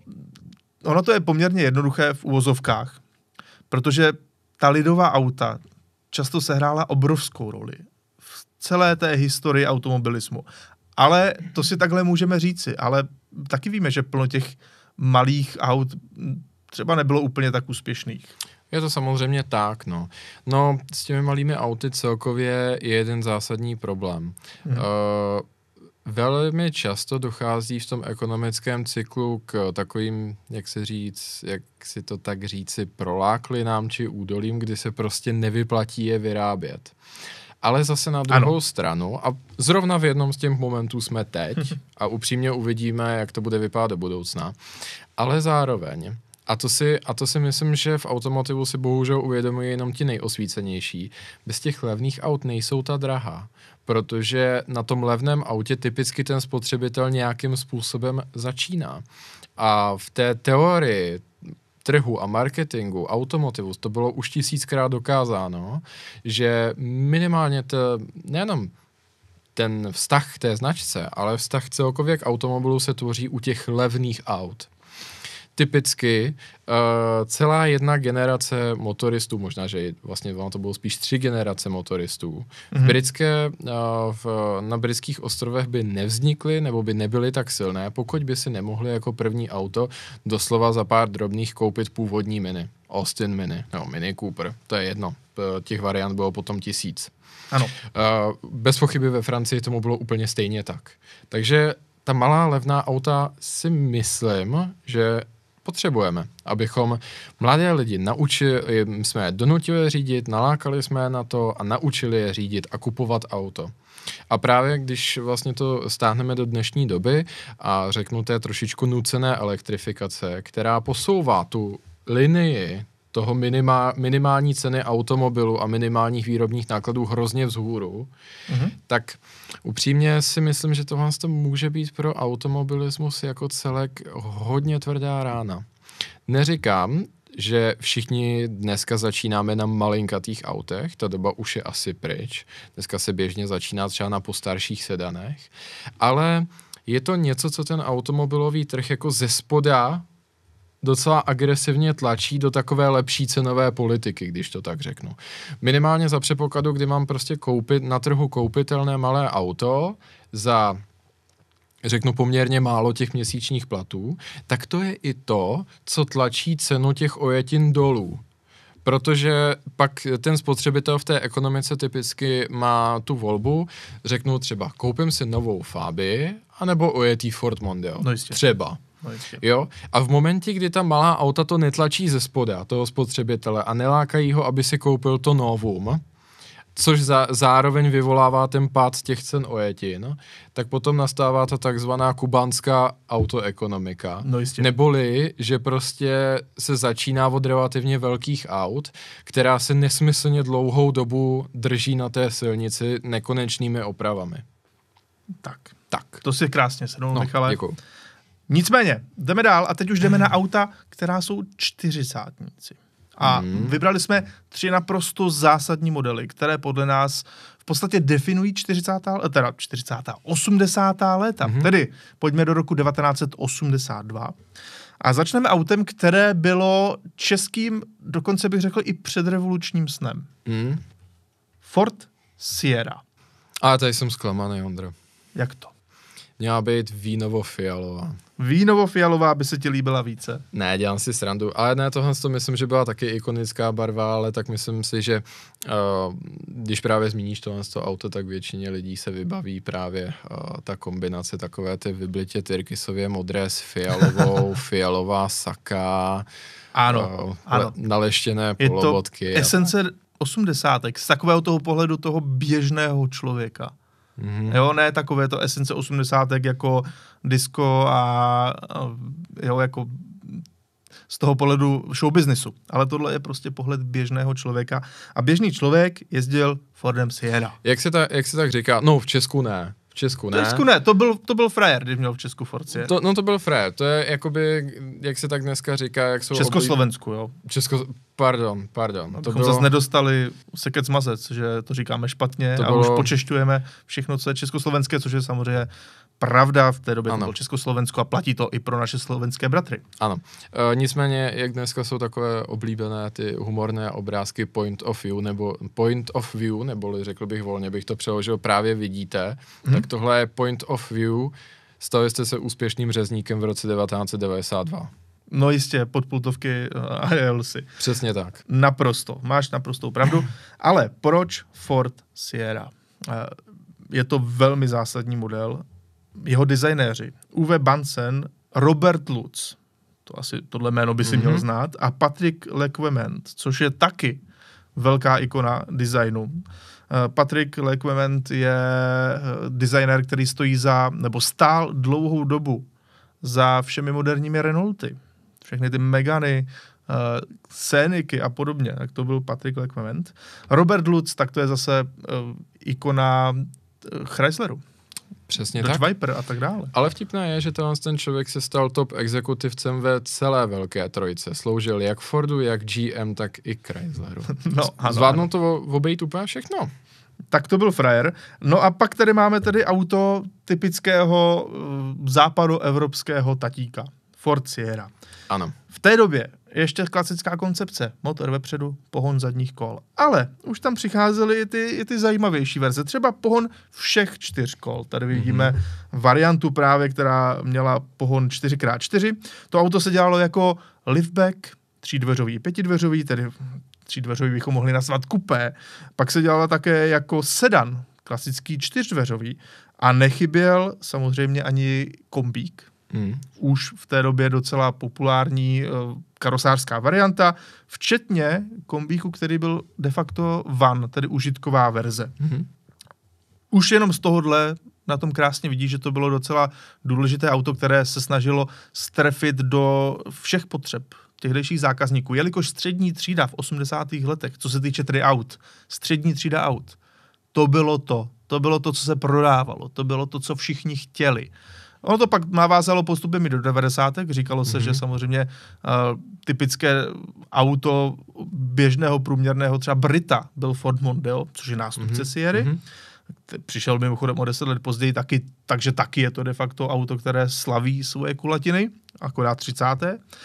ono to je poměrně jednoduché v uvozovkách, protože ta lidová auta často sehrála obrovskou roli v celé té historii automobilismu. Ale to si takhle můžeme říci, ale taky víme, že plno těch malých aut třeba nebylo úplně tak úspěšných. Je to samozřejmě tak, no. No, s těmi malými auty celkově je jeden zásadní problém. Hmm. Uh, Velmi často dochází v tom ekonomickém cyklu k takovým, jak se říct, jak si to tak říci, proláklinám či údolím, kdy se prostě nevyplatí je vyrábět. Ale zase na druhou ano. stranu, a zrovna v jednom z těch momentů jsme teď, a upřímně uvidíme, jak to bude vypadat do budoucna, ale zároveň a to, si, a to si myslím, že v automotivu si bohužel uvědomují jenom ti nejosvícenější. Bez těch levných aut nejsou ta drahá protože na tom levném autě typicky ten spotřebitel nějakým způsobem začíná. A v té teorii trhu a marketingu, automotivu, to bylo už tisíckrát dokázáno, že minimálně to, nejenom ten vztah k té značce, ale vztah celkově k automobilu se tvoří u těch levných aut typicky uh, celá jedna generace motoristů, možná, že vlastně vám to bylo spíš tři generace motoristů, mm-hmm. v mhm. britské, uh, v, na britských ostrovech by nevznikly nebo by nebyly tak silné, pokud by si nemohli jako první auto doslova za pár drobných koupit původní mini. Austin Mini, no Mini Cooper, to je jedno. Eh, těch variant bylo potom tisíc. Ano. Uh, bez pochyby ve Francii tomu bylo úplně stejně tak. Takže ta malá levná auta si myslím, že potřebujeme, abychom mladé lidi naučili, jsme je donutili řídit, nalákali jsme je na to a naučili je řídit a kupovat auto. A právě když vlastně to stáhneme do dnešní doby a řeknu té trošičku nucené elektrifikace, která posouvá tu linii toho minima, minimální ceny automobilu a minimálních výrobních nákladů hrozně vzhůru, mm-hmm. tak upřímně si myslím, že tohle to může být pro automobilismus jako celek hodně tvrdá rána. Neříkám, že všichni dneska začínáme na malinkatých autech, ta doba už je asi pryč. Dneska se běžně začíná třeba na postarších sedanech, ale je to něco, co ten automobilový trh jako ze spoda docela agresivně tlačí do takové lepší cenové politiky, když to tak řeknu. Minimálně za přepokladu, kdy mám prostě koupit na trhu koupitelné malé auto za řeknu poměrně málo těch měsíčních platů, tak to je i to, co tlačí cenu těch ojetin dolů protože pak ten spotřebitel v té ekonomice typicky má tu volbu, řeknu třeba koupím si novou Fabii, anebo ojetý Ford Mondeo. No jistě. Třeba. No, jo? A v momentě, kdy ta malá auta to netlačí ze spoda, toho spotřebitele, a nelákají ho, aby si koupil to novum, což za, zároveň vyvolává ten pád těch cen ojetin, tak potom nastává ta takzvaná kubánská autoekonomika. No jistě. Neboli, že prostě se začíná od relativně velkých aut, která se nesmyslně dlouhou dobu drží na té silnici nekonečnými opravami. Tak. Tak. To si krásně se no, Michale. Děkuju. Nicméně, jdeme dál a teď už jdeme na auta, která jsou čtyřicátníci. A hmm. vybrali jsme tři naprosto zásadní modely, které podle nás v podstatě definují 40. teda 40. 80. léta. Hmm. Tedy pojďme do roku 1982. A začneme autem, které bylo českým, dokonce bych řekl i předrevolučním snem. Hmm. Ford Sierra. A tady jsem zklamaný, Ondra. Jak to? Měla být vínovo-fialová. Vínovo-fialová by se ti líbila více? Ne, dělám si srandu, ale ne, tohle to myslím, že byla taky ikonická barva, ale tak myslím si, že uh, když právě zmíníš tohle to auto, tak většině lidí se vybaví právě uh, ta kombinace takové ty vyblitě tyrkysově modré s fialovou, fialová saka, ano, uh, ano. naleštěné polobotky. polovodky. Je to esence osmdesátek z takového toho pohledu toho běžného člověka. Mm-hmm. Jo, ne takové to esence 80. jako disco a, a jo, jako z toho pohledu show businessu. Ale tohle je prostě pohled běžného člověka. A běžný člověk jezdil Fordem Sierra. Jak se, ta, jak se tak říká? No, v Česku ne. Česku ne. V Česku ne, to byl, to byl frajer, když měl v Česku Forcie. To, no to byl frajer, to je jakoby, jak se tak dneska říká, jak jsou... Československu, oblí... jo. Česko, pardon, pardon. No, to bylo... zase nedostali sekec mazec, že to říkáme špatně to a bylo... už počešťujeme všechno, co je československé, což je samozřejmě pravda, v té době ano. to bylo Československo a platí to i pro naše slovenské bratry. Ano. E, nicméně, jak dneska jsou takové oblíbené ty humorné obrázky point of view, nebo point of view, neboli řekl bych volně, bych to přeložil, právě vidíte, hmm. tak tohle je point of view, stali jste se úspěšným řezníkem v roce 1992. No jistě, podpultovky eh, a si. Přesně tak. Naprosto, máš naprostou pravdu. Ale proč Ford Sierra? Eh, je to velmi zásadní model jeho designéři Uwe Bansen, Robert Lutz, to asi tohle jméno by si mm-hmm. měl mhm. znát, a Patrick Lequement, což je taky velká ikona designu. Eh, Patrick Lequement je eh, designer, který stojí za, nebo stál dlouhou dobu za všemi moderními Renaulty. Všechny ty Megany, uh, Scéniky a podobně. Tak to byl Patrick Lequement. Robert Lutz, tak to je zase uh, ikona Chrysleru. Přesně Dodge tak. Viper a tak dále. Ale vtipné je, že tenhle ten člověk se stal top exekutivcem ve celé velké trojice Sloužil jak Fordu, jak GM, tak i Chrysleru. No, ano, Zvládnul to v obejít úplně všechno. Tak to byl frajer. No a pak tady máme tedy auto typického eh, západoevropského tatíka. Ford Sierra. Ano. V té době ještě klasická koncepce, motor vepředu, pohon zadních kol. Ale už tam přicházely i ty, i ty zajímavější verze, třeba pohon všech čtyř kol. Tady mhm. vidíme mm-hmm. variantu právě, která měla pohon 4x4. To auto se dělalo jako liftback, třídveřový, pětidveřový, tedy třídveřový bychom mohli nazvat kupé. Pak se dělala také jako sedan, klasický čtyřdveřový. A nechyběl samozřejmě ani kombík, Mm. Už v té době docela populární eh, karosářská varianta, včetně kombíku, který byl de facto van, tedy užitková verze. Mm-hmm. Už jenom z tohohle na tom krásně vidí, že to bylo docela důležité auto, které se snažilo strefit do všech potřeb těchdejších zákazníků, jelikož střední třída v 80. letech, co se týče tedy aut, střední třída aut, to bylo to, to bylo to, co se prodávalo, to bylo to, co všichni chtěli. Ono to pak navázalo postupem i do 90. Říkalo se, mm-hmm. že mhm. samozřejmě uh, typické auto běžného průměrného třeba Brita byl Ford Mondeo, což je nástupce mm-hmm. Sierry. Mm-hmm přišel mimochodem o deset let později taky, takže taky je to de facto auto, které slaví svoje kulatiny, akorát 30.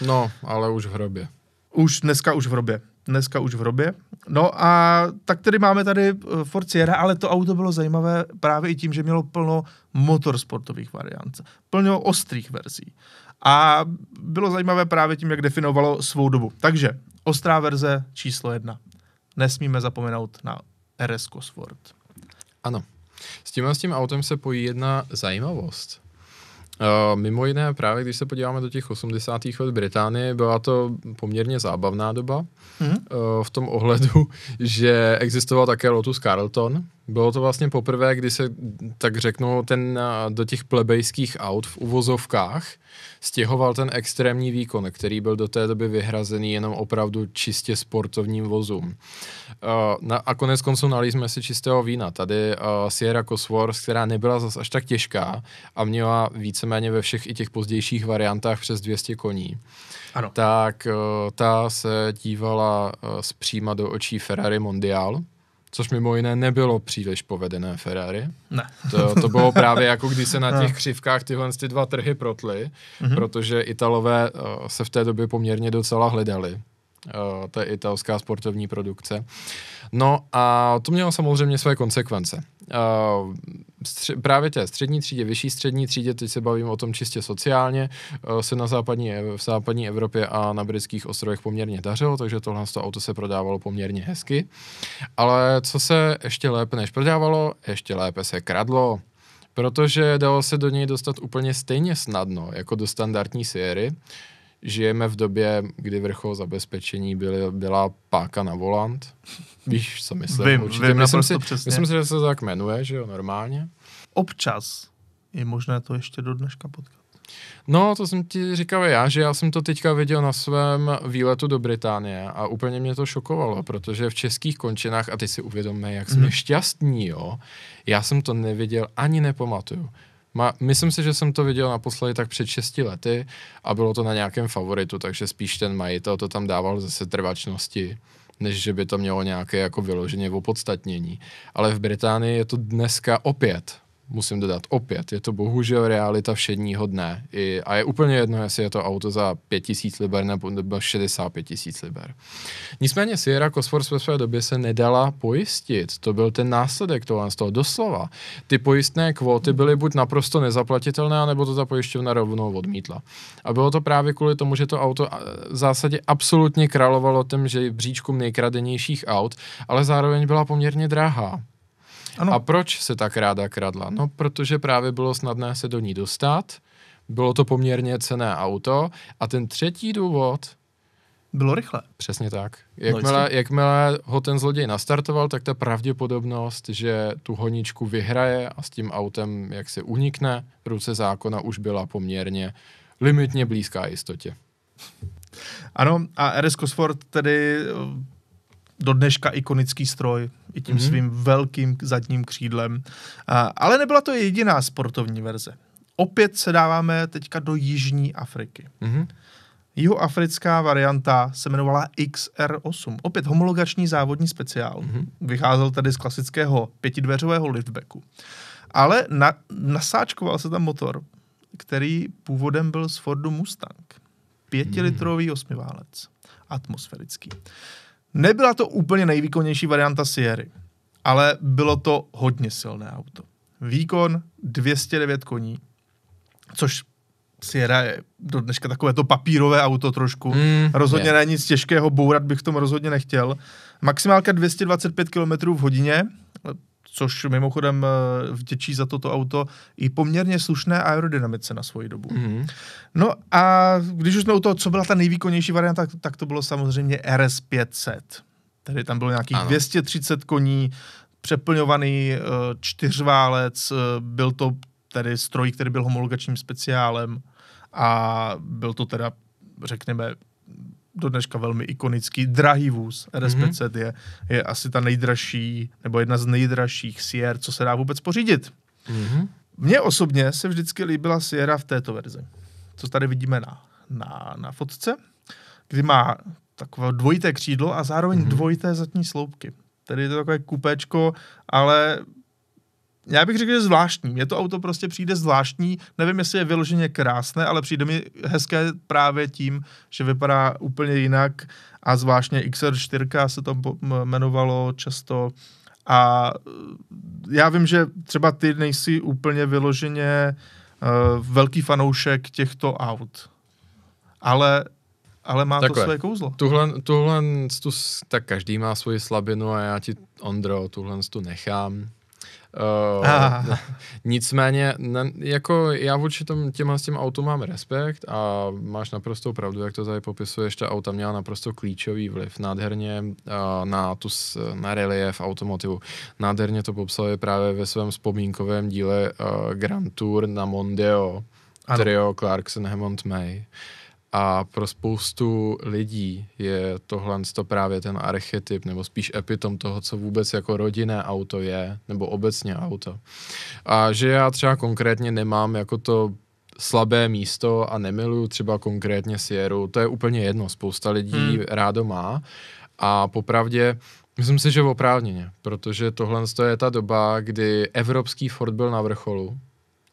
No, ale už v hrobě. Už dneska už v hrobě. Dneska už v hrobě. No a tak tedy máme tady eh, Ford Sierra, ale to auto bylo zajímavé právě i tím, že mělo plno motorsportových variant. plně ostrých verzí. A bylo zajímavé právě tím, jak definovalo svou dobu. Takže ostrá verze číslo jedna. Nesmíme zapomenout na RS Cosworth. Ano. S tím, s tím autem se pojí jedna zajímavost. Uh, mimo jiné, právě když se podíváme do těch 80. let Británie, byla to poměrně zábavná doba mm. uh, v tom ohledu, že existoval také Lotus Carlton, bylo to vlastně poprvé, kdy se, tak řeknu, ten do těch plebejských aut v uvozovkách stěhoval ten extrémní výkon, který byl do té doby vyhrazený jenom opravdu čistě sportovním vozům. a konec konců nalili jsme si čistého vína. Tady Sierra Cosworth, která nebyla zas až tak těžká a měla víceméně ve všech i těch pozdějších variantách přes 200 koní. Ano. Tak ta se dívala zpříma do očí Ferrari Mondial, což mimo jiné nebylo příliš povedené Ferrari. Ne. To, to bylo právě jako když se na těch no. křivkách tyhle ty dva trhy protly, mm-hmm. protože Italové uh, se v té době poměrně docela hledali. Uh, eh, to je italská sportovní produkce. No a to mělo samozřejmě své konsekvence uh, stři- právě té střední třídě, vyšší střední třídě, teď se bavím o tom čistě sociálně, uh, se na západní, v západní Evropě a na britských ostrovech poměrně dařilo, takže tohle to auto se prodávalo poměrně hezky. Ale co se ještě lépe než prodávalo, ještě lépe se kradlo protože dalo se do něj dostat úplně stejně snadno jako do standardní série žijeme v době, kdy vrchol zabezpečení byly, byla páka na volant. Víš, co myslím? Vím, Určitě. vím myslím, si, přesně. myslím si, že se to tak jmenuje, že jo, normálně. Občas je možné to ještě do dneška potkat. No, to jsem ti říkal já, že já jsem to teďka viděl na svém výletu do Británie a úplně mě to šokovalo, protože v českých končinách, a ty si uvědomme, jak jsme mm. šťastní, jo, já jsem to neviděl ani nepamatuju. Ma, myslím si, že jsem to viděl naposledy tak před 6 lety a bylo to na nějakém favoritu, takže spíš ten majitel to tam dával ze trvačnosti, než že by to mělo nějaké jako vyloženě opodstatnění. Ale v Británii je to dneska opět musím dodat, opět, je to bohužel realita všedního dne. I, a je úplně jedno, jestli je to auto za 5000 liber nebo, 65 tisíc liber. Nicméně Sierra Cosworth ve své době se nedala pojistit. To byl ten následek toho, z toho doslova. Ty pojistné kvóty byly buď naprosto nezaplatitelné, anebo to ta pojišťovna rovnou odmítla. A bylo to právě kvůli tomu, že to auto eh, v zásadě absolutně královalo tím, že je v bříčku nejkradenějších aut, ale zároveň byla poměrně drahá. Ano. A proč se tak ráda kradla? No, protože právě bylo snadné se do ní dostat, bylo to poměrně cené auto a ten třetí důvod... Bylo rychle. Přesně tak. No, jakmile, no, jakmile ho ten zloděj nastartoval, tak ta pravděpodobnost, že tu honičku vyhraje a s tím autem jak se unikne, ruce zákona už byla poměrně limitně blízká jistotě. Ano, a RS Cosford tedy do dneška ikonický stroj i tím mm-hmm. svým velkým zadním křídlem. A, ale nebyla to jediná sportovní verze. Opět se dáváme teďka do Jižní Afriky. Mm-hmm. Jihoafrická varianta se jmenovala XR8. Opět homologační závodní speciál. Mm-hmm. Vycházel tady z klasického pětidveřového liftbacku. Ale na, nasáčkoval se tam motor, který původem byl z Fordu Mustang. Hmm. Pětilitrový mm. osmiválec. Atmosférický. Nebyla to úplně nejvýkonnější varianta Sierry, ale bylo to hodně silné auto. Výkon 209 koní, což Sierra je do dneška takové to papírové auto trošku. Mm, rozhodně je. ne nic těžkého, bourat bych tomu rozhodně nechtěl. Maximálka 225 km v hodině, což mimochodem eh, vděčí za toto auto i poměrně slušné aerodynamice na svoji dobu. Mm-hmm. No a když už jsme u toho, co byla ta nejvýkonnější varianta, tak, tak to bylo samozřejmě RS 500. Tady tam bylo nějakých ano. 230 koní, přeplňovaný eh, čtyřválec, eh, byl to tedy stroj, který byl homologačním speciálem a byl to teda, řekněme, do dneška velmi ikonický, drahý vůz. RS500 mm-hmm. je, je asi ta nejdražší, nebo jedna z nejdražších Sierra, co se dá vůbec pořídit. Mm-hmm. Mně osobně se vždycky líbila Sierra v této verzi, co tady vidíme na, na, na fotce, kdy má takové dvojité křídlo a zároveň mm-hmm. dvojité zadní sloupky. Tedy je to takové kupečko, ale já bych řekl, že zvláštní. Mně to auto prostě přijde zvláštní. Nevím, jestli je vyloženě krásné, ale přijde mi hezké právě tím, že vypadá úplně jinak a zvláštně XR4 se to jmenovalo často. A eh, já vím, že třeba ty nejsi úplně vyloženě uh, velký fanoušek těchto aut. Ale ale má Takhle, to své kouzlo. Tuhle, tuhle tu, tak každý má svoji slabinu a já ti, Ondro, tuhle tu nechám. Uh, ah. Nicméně, ne, jako já vůči tom, těma s tím autům mám respekt a máš naprosto pravdu, jak to tady popisuješ, ta auta měla naprosto klíčový vliv, nádherně uh, na, tu, na relief automotivu. Nádherně to popsal je právě ve svém vzpomínkovém díle uh, Grand Tour na Mondeo, ano. trio Clarkson Hammond May. Uh, a pro spoustu lidí je tohle to právě ten archetyp, nebo spíš epitom toho, co vůbec jako rodinné auto je, nebo obecně auto. A že já třeba konkrétně nemám jako to slabé místo a nemiluju třeba konkrétně Sieru, to je úplně jedno, spousta lidí hmm. rádo má a popravdě Myslím si, že oprávněně, protože tohle je ta doba, kdy evropský Ford byl na vrcholu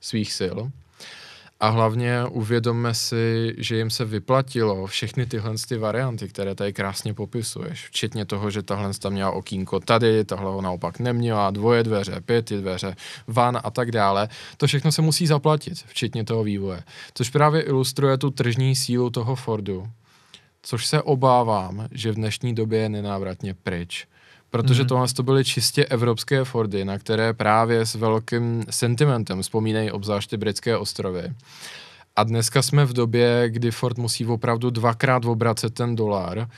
svých sil a hlavně uvědomme si, že jim se vyplatilo všechny tyhle ty varianty, které tady krásně popisuješ, včetně toho, že tahle tam měla okýnko tady, tahle ho naopak neměla, dvoje dveře, pěty dveře, van a tak dále. To všechno se musí zaplatit, včetně toho vývoje. Což právě ilustruje tu tržní sílu toho Fordu, což se obávám, že v dnešní době je nenávratně pryč protože mm-hmm. tohle to byly čistě evropské Fordy, na které právě s velkým sentimentem vzpomínají obzvláště britské ostrovy. A dneska jsme v době, kdy Ford musí opravdu dvakrát obracet ten dolar,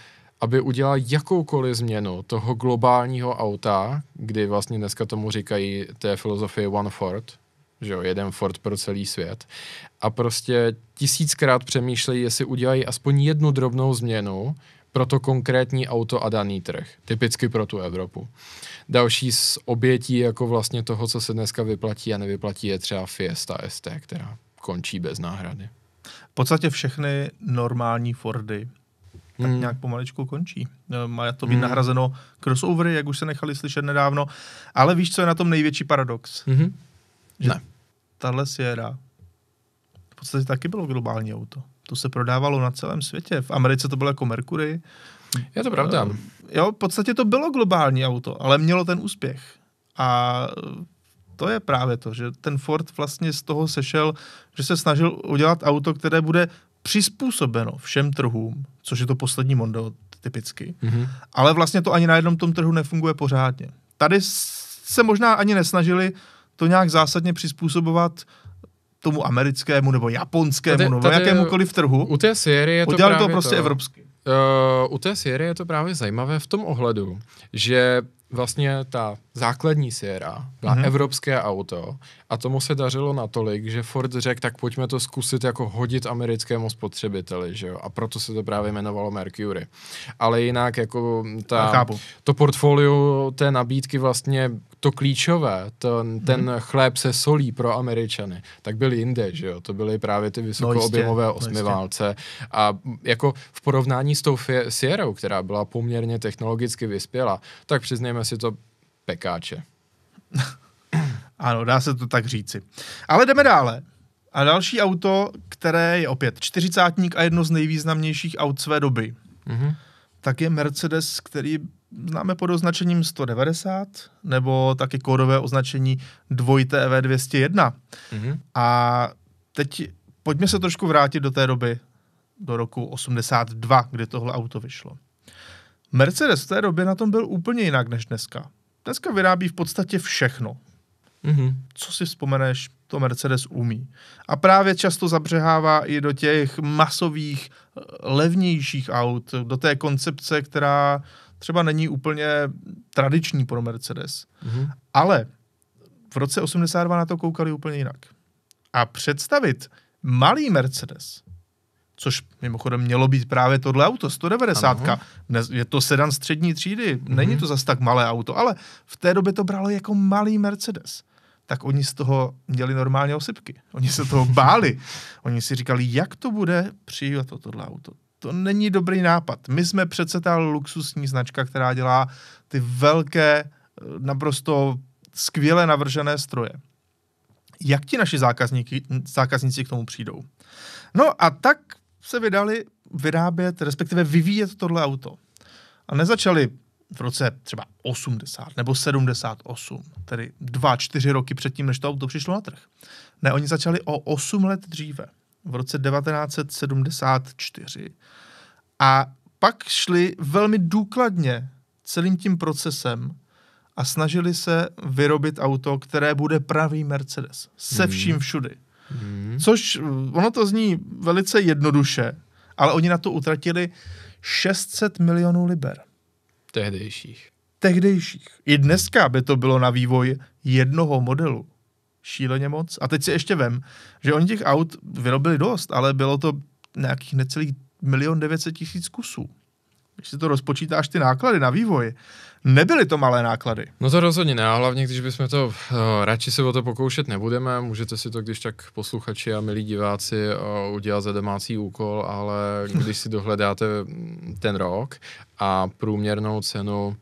aby udělal jakoukoliv změnu toho globálního auta, kdy vlastně dneska tomu říkají té filozofie One Ford, že jo, jeden Ford pro celý svět. A prostě tisíckrát přemýšlejí, jestli udělají aspoň jednu drobnou změnu, pro to konkrétní auto a daný trh, typicky pro tu Evropu. Další z obětí jako vlastně toho, co se dneska vyplatí a nevyplatí, je třeba Fiesta ST, která končí bez náhrady. V podstatě všechny normální Fordy tak hmm. nějak pomaličku končí. Ehm, má to být hmm. nahrazeno crossovery, jak už se nechali slyšet nedávno. Ale víš, co je na tom největší paradox? Hmm. Že ne. Tahle Sierra v podstatě taky bylo globální auto. To se prodávalo na celém světě. V Americe to bylo jako Mercury. Je to pravda. Eh, jo, v podstatě to bylo globální auto, ale mělo ten úspěch. A eh, to je právě to, že ten Ford vlastně z toho sešel, že se snažil udělat auto, které bude přizpůsobeno všem trhům, což je to poslední Mondo typicky, mm-hmm. ale vlastně to ani na jednom tom trhu nefunguje pořádně. Tady se možná ani nesnažili to nějak zásadně přizpůsobovat uh, tomu americkému nebo japonskému tady, nebo tady, jakémukoliv trhu. U té série je to právě to prostě to. evropsky. Uh, u té série je to právě zajímavé v tom ohledu, že vlastně ta základní Sierra byla mm-hmm. evropské auto a tomu se dařilo natolik, že Ford řekl, tak pojďme to zkusit jako hodit americkému spotřebiteli, že jo? A proto se to právě jmenovalo Mercury. Ale jinak jako ta, to portfolio té nabídky vlastně to klíčové, to, ten mm-hmm. chléb se solí pro Američany, tak byly jinde, že jo? To byly právě ty no vysokoobjemové no osmiválce no a jako v porovnání s tou Sierrou, která byla poměrně technologicky vyspěla, tak přiznejme řekneme si to pekáče. ano, dá se to tak říci. Ale jdeme dále. A další auto, které je opět čtyřicátník a jedno z nejvýznamnějších aut své doby, mm-hmm. tak je Mercedes, který známe pod označením 190, nebo taky kódové označení 2TV201. Mm-hmm. A teď pojďme se trošku vrátit do té doby, do roku 82, kdy tohle auto vyšlo. Mercedes v té době na tom byl úplně jinak než dneska. Dneska vyrábí v podstatě všechno. Mm-hmm. Co si vzpomeneš, to Mercedes umí. A právě často zabřehává i do těch masových, eh, levnějších aut, do té koncepce, která třeba není úplně tradiční pro Mercedes. Mm-hmm. Ale v roce 82 na to koukali úplně jinak. A představit malý Mercedes což mimochodem mělo být právě tohle auto, 190. Dnes je to sedan střední třídy, mm-hmm. není to zas tak malé auto, ale v té době to bralo jako malý Mercedes tak oni z toho měli normálně osypky. Oni se toho báli. Oni si říkali, jak to bude přijívat to, tohle auto. To není dobrý nápad. My jsme přece ta luxusní značka, která dělá ty velké, eh, naprosto skvěle navržené stroje. Jak ti naši zákazníci k tomu přijdou? No a tak se vydali vyrábět, respektive vyvíjet tohle auto. A nezačali v roce třeba 80 nebo 78, tedy dva čtyři roky předtím, než to auto přišlo na trh. Ne, oni začali o 8 let dříve, v roce 1974. A pak šli velmi důkladně celým tím procesem a snažili se vyrobit auto, které bude pravý Mercedes. Se hmm. vším všudy. Hmm. Což eh, ono to zní velice jednoduše, ale oni na to utratili 600 milionů liber. Tehdejších. Tehdejších. I dneska by to bylo na vývoj jednoho modelu. Šíleně moc. A teď si ještě vem, že oni těch aut vyrobili dost, ale bylo to nějakých necelých milion 900 tisíc kusů když si to rozpočítáš ty náklady na vývoj, nebyly to malé náklady. No to rozhodně ne, a hlavně když bychom to, uh, radši se o to pokoušet nebudeme, můžete si to když tak posluchači a milí diváci uh, udělat za domácí úkol, ale když si dohledáte mm, ten rok a průměrnou cenu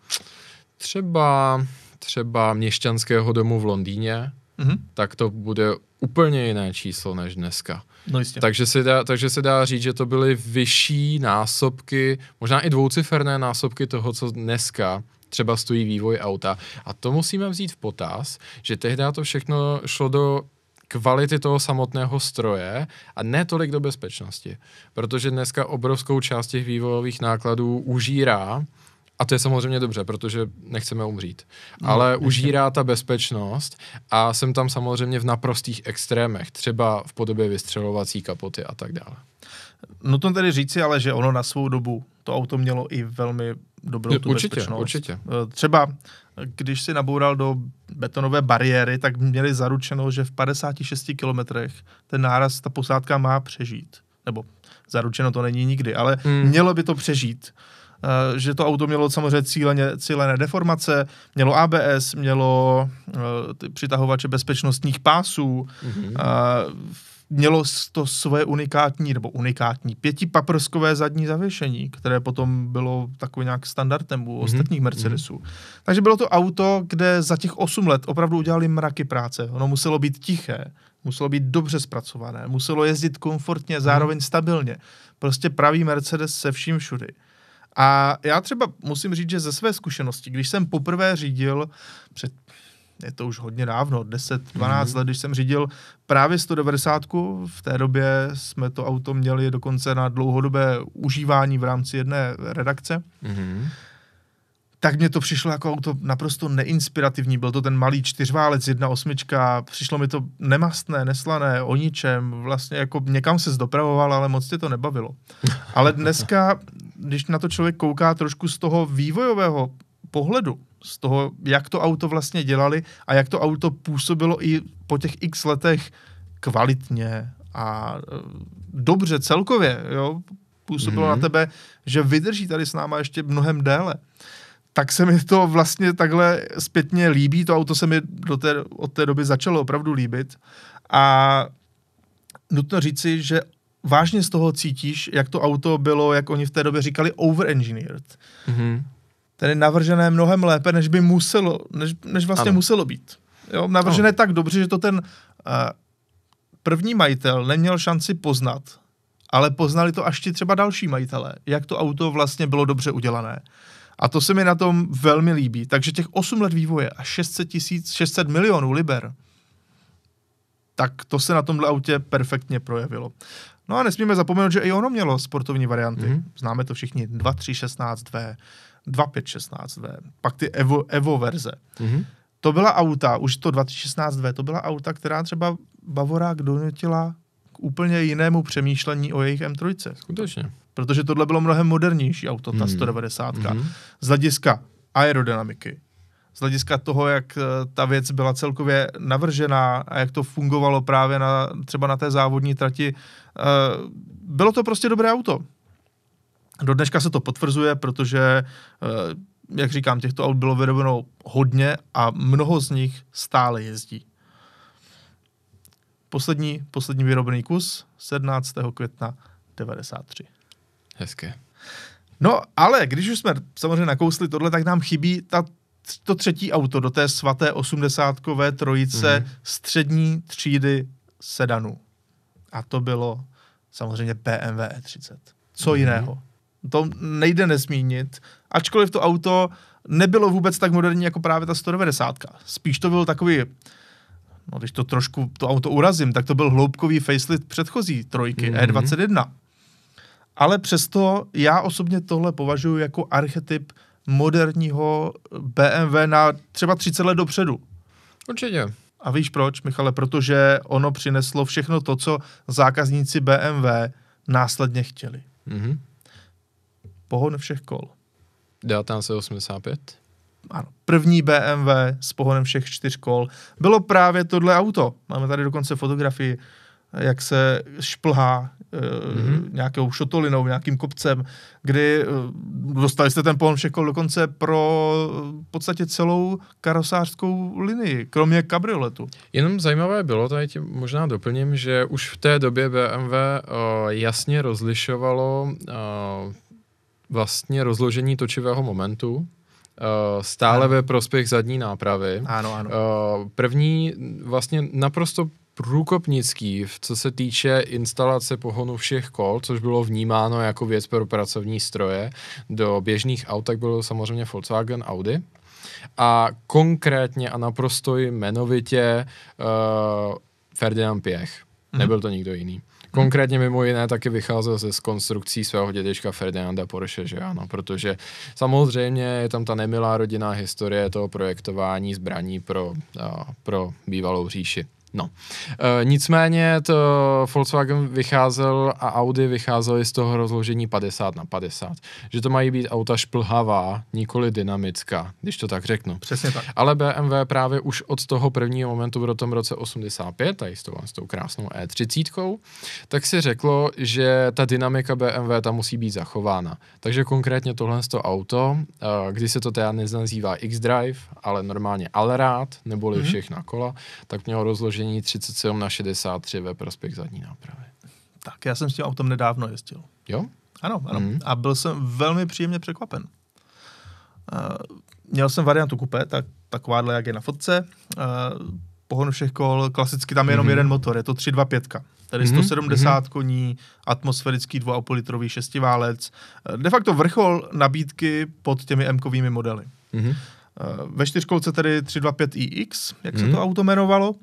třeba, třeba měšťanského domu v Londýně, mm-hmm. tak to bude úplně jiné číslo než dneska. No jistě. Takže, se dá, takže se dá říct, že to byly vyšší násobky, možná i dvouciferné násobky toho, co dneska třeba stojí vývoj auta. A to musíme vzít v potaz, že tehdy to všechno šlo do kvality toho samotného stroje a ne tolik do bezpečnosti. Protože dneska obrovskou část těch vývojových nákladů užírá a to je samozřejmě dobře, protože nechceme umřít. No, ale no, užírá ta bezpečnost a jsem tam samozřejmě v naprostých extrémech, třeba v podobě vystřelovací kapoty a tak dále. No to tedy říci ale, že ono na svou dobu to auto mělo i velmi dobrou tu určitě, bezpečnost. Určitě. Eh, třeba eh, když si naboural do betonové bariéry, tak měli zaručeno, že v 56 kilometrech ten náraz ta posádka má přežít. Nebo zaručeno to není nikdy, ale hmm. mělo by to přežít. Eh, že to auto mělo samozřejmě cíleně, cílené deformace, mělo ABS, mělo eh, ty přitahovače bezpečnostních pásů, mm-hmm. mělo to svoje unikátní, nebo unikátní, pětipaprskové zadní zavěšení, které potom bylo takový nějak standardem u mm-hmm. ostatních Mercedesů. Mm-hmm. Takže bylo to auto, kde za těch 8 let opravdu udělali mraky práce. Ono muselo být tiché, muselo být dobře zpracované, muselo jezdit komfortně, zároveň mhm. stabilně. Prostě pravý Mercedes se vším všudy. A já třeba musím říct, že ze své zkušenosti, když jsem poprvé řídil před je to už hodně dávno, 10-12 mm-hmm. let, když jsem řídil právě 190. V té době jsme to auto měli dokonce na dlouhodobé užívání v rámci jedné redakce. Mm-hmm. Tak mě to přišlo jako auto naprosto neinspirativní. Byl to ten malý čtyřválec, jedna osmička. Přišlo mi to nemastné, neslané, o ničem. Vlastně jako někam se zdopravoval, ale moc tě to nebavilo. Ale dneska když na to člověk kouká trošku z toho vývojového pohledu, z toho, jak to auto vlastně dělali a jak to auto působilo i po těch x letech kvalitně a e, dobře celkově, jo, působilo mm-hmm. na mhm. tebe, že vydrží tady s náma ještě mnohem déle. Tak se mi to vlastně takhle zpětně líbí, to auto se mi do té, od té doby začalo opravdu líbit a nutno říci, že vážně z toho cítíš, jak to auto bylo, jak oni v té době říkali, overengineered. Mm-hmm. Tedy navržené mnohem lépe, než by muselo, než, než vlastně ano. muselo být. Jo, navržené ano. tak dobře, že to ten uh, první majitel neměl šanci poznat, ale poznali to až ti třeba další majitelé, jak to auto vlastně bylo dobře udělané. A to se mi na tom velmi líbí. Takže těch 8 let vývoje a 600, 000, 600 milionů liber, tak to se na tomhle autě perfektně projevilo. No a nesmíme zapomenout, že i ono mělo sportovní varianty. Mm-hmm. Známe to všichni 2, 3, 16 2, 2, 5, 16 2. pak ty Evo, Evo verze. Mm-hmm. To byla auta, už to 2, 3, 16, 2, to byla auta, která třeba Bavorák donutila k úplně jinému přemýšlení o jejich M3. Skutečně. Protože tohle bylo mnohem modernější auto, ta mm-hmm. 190. Mm-hmm. Z hlediska aerodynamiky, z hlediska toho, jak eh, ta věc byla celkově navržená a jak to fungovalo právě na, třeba na té závodní trati, eh, bylo to prostě dobré auto. Do dneška se to potvrzuje, protože, eh, jak říkám, těchto aut bylo vyrobeno hodně a mnoho z nich stále jezdí. Poslední, poslední vyrobený kus 17. května 93. Hezké. No, ale když už jsme samozřejmě nakousli tohle, tak nám chybí ta to třetí auto do té svaté osmdesátkové trojice mm-hmm. střední třídy sedanu. A to bylo samozřejmě BMW E30. Co mm-hmm. jiného? To nejde nesmínit, ačkoliv to auto nebylo vůbec tak moderní jako právě ta 190. Spíš to byl takový, no když to trošku to auto urazím, tak to byl hloubkový facelift předchozí trojky mm-hmm. E21. Ale přesto já osobně tohle považuji jako archetyp moderního BMW na třeba 30 let dopředu. Určitě. A víš proč, Michale? Protože ono přineslo všechno to, co zákazníci BMW následně chtěli. Mm-hmm. Pohon všech kol. 1985? Ano, první BMW s pohonem všech čtyř kol. Bylo právě tohle auto. Máme tady dokonce fotografii, jak se šplhá mm-hmm. nějakou šotolinou, nějakým kopcem, kdy eh, dostali jste ten pohon všechno dokonce pro eh, v podstatě celou karosářskou linii, kromě kabrioletu. Jenom zajímavé bylo, tady ti možná doplním, že už v té době BMW jasně rozlišovalo vlastně rozložení točivého momentu, Uh, stále ano. ve prospěch zadní nápravy. Ano, ano. Uh, první vlastně naprosto průkopnický, co se týče instalace pohonu všech kol, což bylo vnímáno jako věc pro pracovní stroje, do běžných aut, tak bylo samozřejmě Volkswagen Audi. A konkrétně a naprosto jmenovitě uh, Ferdinand Piech. Mm-hmm. Nebyl to nikdo jiný. Konkrétně mimo jiné taky vycházel ze konstrukcí svého dědečka Ferdinanda Porsche, že ano, protože samozřejmě je tam ta nemilá rodinná historie toho projektování zbraní pro, uh, pro bývalou říši. No. E, nicméně to Volkswagen vycházel a Audi vycházeli z toho rozložení 50 na 50. Že to mají být auta šplhavá, nikoli dynamická, když to tak řeknu. Přesně tak. Ale BMW právě už od toho prvního momentu v tom roce 85, tady s tou, s tou krásnou E30, tak si řeklo, že ta dynamika BMW tam musí být zachována. Takže konkrétně tohle to auto, e, když se to teda nezazývá X-Drive, ale normálně Allrad, neboli mm-hmm. všechna kola, tak mělo rozložení rozložení 37 na 63 ve prospěch zadní nápravy. Tak, já jsem s tím autem nedávno jezdil. Jo? Ano, ano. Mm. A byl jsem velmi příjemně překvapen. Uh, měl jsem variantu kupé, tak, takováhle, jak je na fotce. Uh, eh, pohon všech kol, klasicky tam je jenom mm jeden motor, je to 325. Tady mm 170 mm koní, atmosférický 2,5 litrový šestiválec. Eh, de facto vrchol nabídky pod těmi M-kovými modely. mm Uh, Ve čtyřkolce tedy 325iX, jak mm se mhm. to auto jmenovalo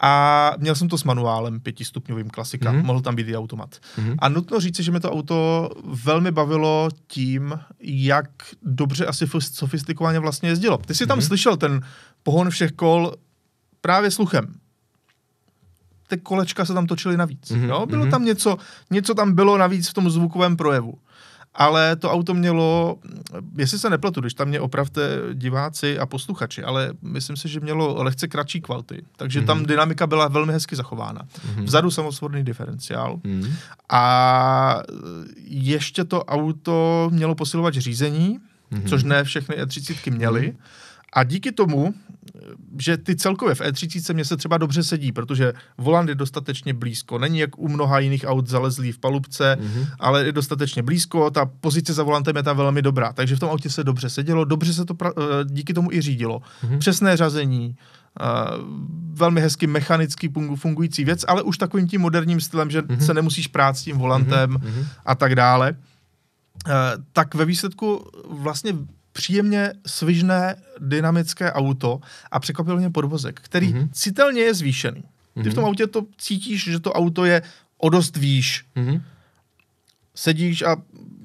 a měl jsem to s manuálem pětistupňovým klasika, mm-hmm. mohl tam být i automat. Mm-hmm. A nutno říct, že mi to auto velmi bavilo tím, jak dobře asi sofistikovaně vlastně jezdilo. Ty jsi tam mm-hmm. slyšel ten pohon všech kol právě sluchem. Ty kolečka se tam točily navíc. Mm-hmm. Jo? Bylo mm-hmm. tam něco, něco tam bylo navíc v tom zvukovém projevu ale to auto mělo, jestli se nepletu, když tam mě opravte diváci a posluchači, ale myslím si, že mělo lehce kratší kvality, takže mm. tam mhm. dynamika byla velmi hezky zachována. Mm. Vzadu samosvorný diferenciál mm. a e, ještě to auto mělo posilovat řízení, mm. což ne všechny E30 měly. Mm. A díky tomu že ty celkově v E30 mě se třeba dobře sedí, protože volant je dostatečně blízko. Není jak u mnoha jiných aut zalezlý v palubce, mm-hmm. ale je dostatečně blízko, ta pozice za volantem je ta velmi dobrá. Takže v tom autě se dobře sedělo, dobře se to pra- eh, díky tomu i řídilo. Mm-hmm. Přesné řazení, Uh, velmi hezky mechanicky fungující věc, ale už takovým tím moderním stylem, že mm-hmm. se nemusíš prát s tím volantem mm-hmm. a tak dále. Uh, tak ve výsledku vlastně příjemně svižné dynamické auto a překvapil mě podvozek, který mm-hmm. citelně je zvýšený. Ty mm-hmm. v tom mhm. autě to cítíš, že to auto je o dost výš. Mm-hmm. Sedíš a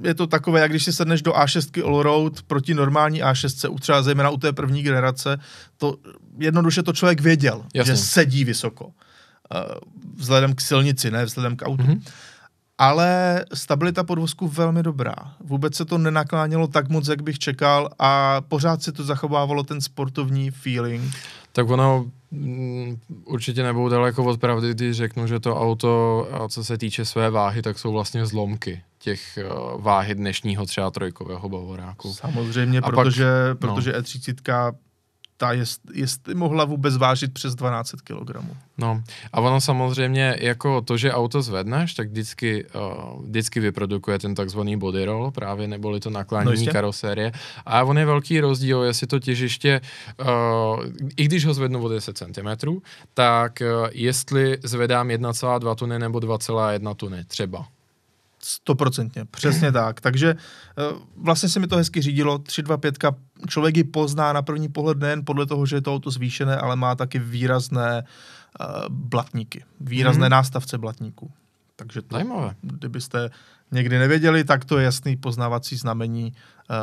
je to takové, jak když si sedneš do A6 Allroad proti normální A6, třeba zejména u té první generace, to jednoduše to člověk věděl, Jasně. že sedí vysoko. Uh, vzhledem k silnici, ne vzhledem k autu. Mm-hmm ale stabilita podvozku velmi dobrá. Vůbec se to nenaklánělo tak moc, jak bych čekal a pořád si to zachovávalo ten sportovní feeling. Tak ono m, mm, určitě nebudu daleko od pravdy, když řeknu, že to auto, co se týče své váhy, tak jsou vlastně zlomky těch eh, váhy dnešního třeba trojkového bavoráku. Samozřejmě, a protože, pak, protože no. E30 ta, jest, jestli mohla vůbec vážit přes 12 kg. No a ono samozřejmě, jako to, že auto zvedneš, tak vždycky, uh, vždycky vyprodukuje ten takzvaný body roll, právě neboli to naklánění no karosérie. A on je velký rozdíl, jestli to těžiště, uh, i když ho zvednu o 10 cm, tak uh, jestli zvedám 1,2 tuny nebo 2,1 tuny třeba. Stoprocentně, přesně tak. Takže eh, vlastně se mi to hezky řídilo. 3 2 3-2-5, člověk ji pozná na první pohled nejen podle toho, že je to auto zvýšené, ale má taky výrazné uh, blatníky, výrazné hmm. nástavce blatníků. Takže to, Zajímavé. kdybyste někdy nevěděli, tak to je jasný poznávací znamení uh,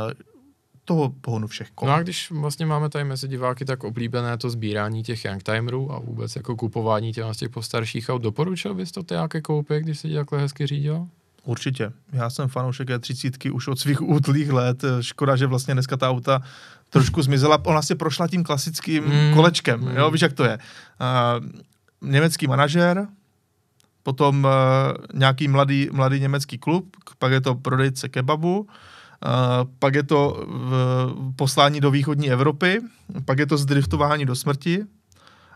toho pohonu všech kol. No a když vlastně máme tady mezi diváky tak oblíbené to sbírání těch youngtimerů a vůbec jako kupování těch, těch postarších aut, doporučil bys to ty jaké koupě, když se ti takhle hezky řídil? Určitě. Já jsem fanoušek E30 už od svých útlých let. Škoda, že vlastně dneska ta auta trošku zmizela. Ona si prošla tím klasickým mm. kolečkem. Mm. Jo, víš, jak to je. Uh, německý manažer, potom uh, nějaký mladý, mladý německý klub, pak je to prodejce kebabu, uh, pak je to uh, poslání do východní Evropy, pak je to zdriftování do smrti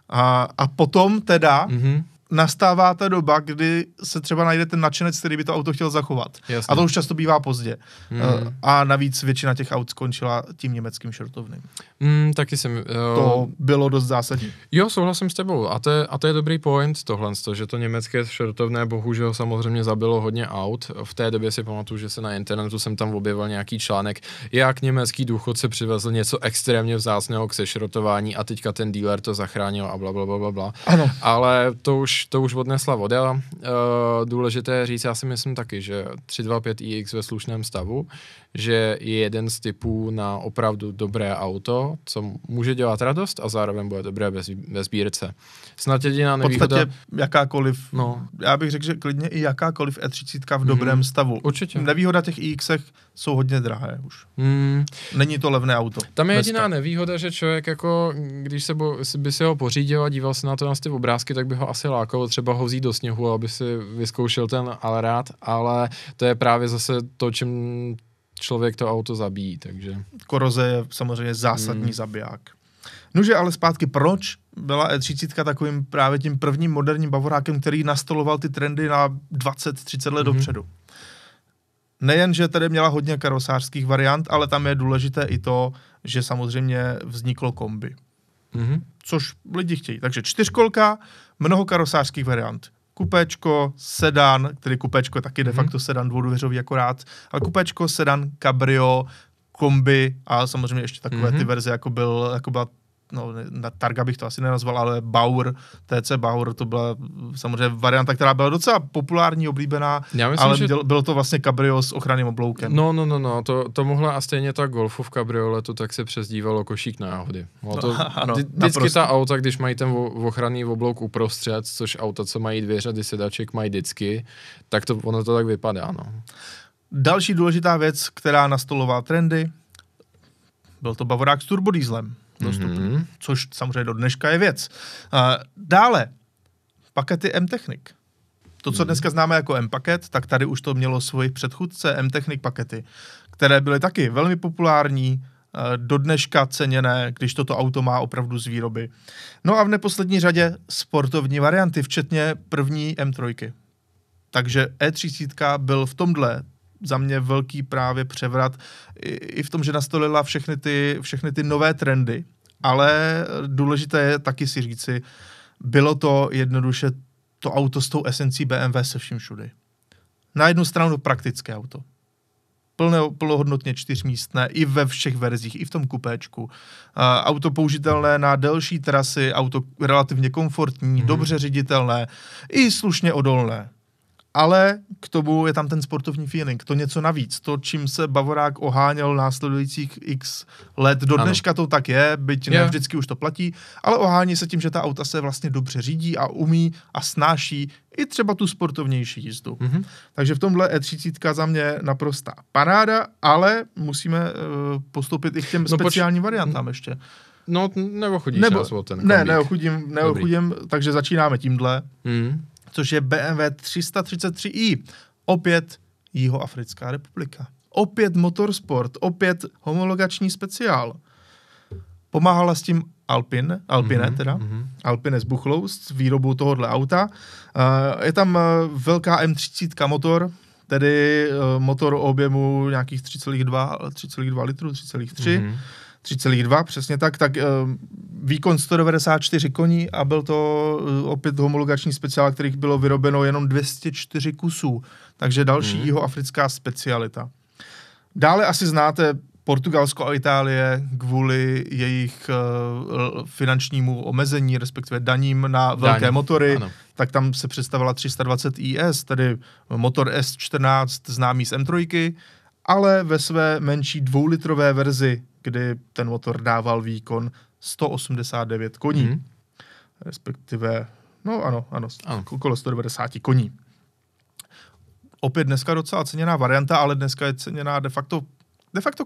a, a potom teda mm-hmm nastává ta doba, kdy se třeba najde ten nadšenec, který by to auto chtěl zachovat. Jasně. A to už často bývá pozdě. Hmm. Eh, a navíc většina těch aut skončila tím německým šrotovným. Hmm, taky jsem... Uh... To bylo dost zásadní. Jo, souhlasím s tebou. A to je, a to je dobrý point tohle, že to německé šrotovné bohužel samozřejmě zabilo hodně aut. V té době si pamatuju, že se na internetu jsem tam objevil nějaký článek, jak německý důchodce přivezl něco extrémně vzácného k sešrotování a teďka ten dealer to zachránil a bla, bla, bla, bla. Ano. Ale to už to už odnesla voda. Uh, důležité říct, já si myslím taky, že 325iX ve slušném stavu, že je jeden z typů na opravdu dobré auto, co může dělat radost a zároveň bude dobré bez, bez snad jediná nevýhoda. V podstatě jakákoliv, no. já bych řekl, že klidně i jakákoliv E30 v dobrém mm-hmm. stavu. Určitě. Nevýhoda těch ix jsou hodně drahé už. Mm. Není to levné auto. Tam je jediná dneska. nevýhoda, že člověk jako, když se bo, by se ho pořídil a díval se na to na ty obrázky, tak by ho asi lákalo třeba ho vzít do sněhu, aby si vyzkoušel ten alerát, ale to je právě zase to, čím člověk to auto zabíjí, takže... Koroze je samozřejmě zásadní mm. zabiják. Nože ale zpátky, proč byla E30 takovým právě tím prvním moderním bavorákem, který nastoloval ty trendy na 20-30 let mm-hmm. dopředu? Nejen, že tady měla hodně karosářských variant, ale tam je důležité i to, že samozřejmě vzniklo kombi. Mm-hmm. Což lidi chtějí. Takže čtyřkolka, mnoho karosářských variant. Kupečko, sedan, tedy kupečko je taky de mhm. facto sedan dvoudveřový akorát, ale kupečko, sedan, cabrio, kombi a samozřejmě ještě takové mm-hmm. ty mhm. verze, jako, byl, jako byla no, na Targa bych to asi nenazval, ale Bauer, TC Bauer, to byla samozřejmě varianta, která byla docela populární, oblíbená, Já myslím, ale že... bylo to vlastně kabrio s ochranným obloukem. No, no, no, no, to, to mohla a stejně ta Golfu v kabrioletu, tak se přezdívalo košík náhody. No, to, no, vždy, vždycky naprosto. ta auta, když mají ten ochranný oblouk uprostřed, což auta, co mají dvě řady sedaček, mají vždycky, tak to, ono to tak vypadá, no. Další důležitá věc, která nastolová trendy, byl to Bavorák s turbodýzlem. Dostupný, mm-hmm. Což samozřejmě do dneška je věc. Uh, dále, pakety M-Technic. To, co mhm. dneska známe jako M-paket, tak tady už to mělo svoji předchůdce M-Technic pakety, které byly taky velmi populární, eh, do dneška ceněné, když toto auto má opravdu z výroby. No a v neposlední řadě sportovní varianty, včetně první M3. Takže E30 byl v tomhle za mě velký právě převrat i, i v tom, že nastolila všechny ty, všechny ty nové trendy, ale důležité je taky si říci, bylo to jednoduše to auto s tou esencí BMW se vším všudy. Na jednu stranu praktické auto, plné, plnohodnotně čtyřmístné, i ve všech verzích, i v tom kupéčku. Uh, auto použitelné na delší trasy, auto relativně komfortní, mm-hmm. dobře řiditelné, i slušně odolné ale k tomu je tam ten sportovní feeling, to něco navíc, to, čím se Bavorák oháněl následujících x let, do dneška ano. to tak je, byť ne vždycky už to platí, ale ohání se tím, že ta auta se vlastně dobře řídí a umí a snáší i třeba tu sportovnější jízdu. Mm-hmm. Takže v tomhle E30 za mě naprostá paráda, ale musíme uh, postoupit i k těm no, speciálním poč- variantám ještě. No, neochudíš Nebo, nás o ten kombík. Ne, neochudím, neochudím takže začínáme tímhle. Mm což je BMW 333i. Opět Jihoafrická republika. Opět motorsport, opět homologační speciál. Pomáhala s tím Alpin, Alpine mm-hmm, teda, mm-hmm. Alpine s Buchlou, s výrobou tohohle auta. Eh, je tam eh, velká M30 motor, tedy eh, motor objemu nějakých 3,2 3,2 litru, 3,3. Mm-hmm. 3,2, přesně tak, tak e, výkon 194 koní a byl to e, opět homologační speciál, kterých bylo vyrobeno jenom 204 kusů, takže další mm. jihoafrická specialita. Dále asi znáte Portugalsko a Itálie kvůli jejich eh, finančnímu omezení, respektive daním na velké Daň. motory, ano. tak tam se představila 320 IS, tedy motor S14 známý z M3, ale ve své menší dvoulitrové verzi kdy ten motor dával výkon 189 koní, mm-hmm. respektive, no ano, ano, ano, okolo 190 koní. Opět dneska docela ceněná varianta, ale dneska je ceněná de facto, de facto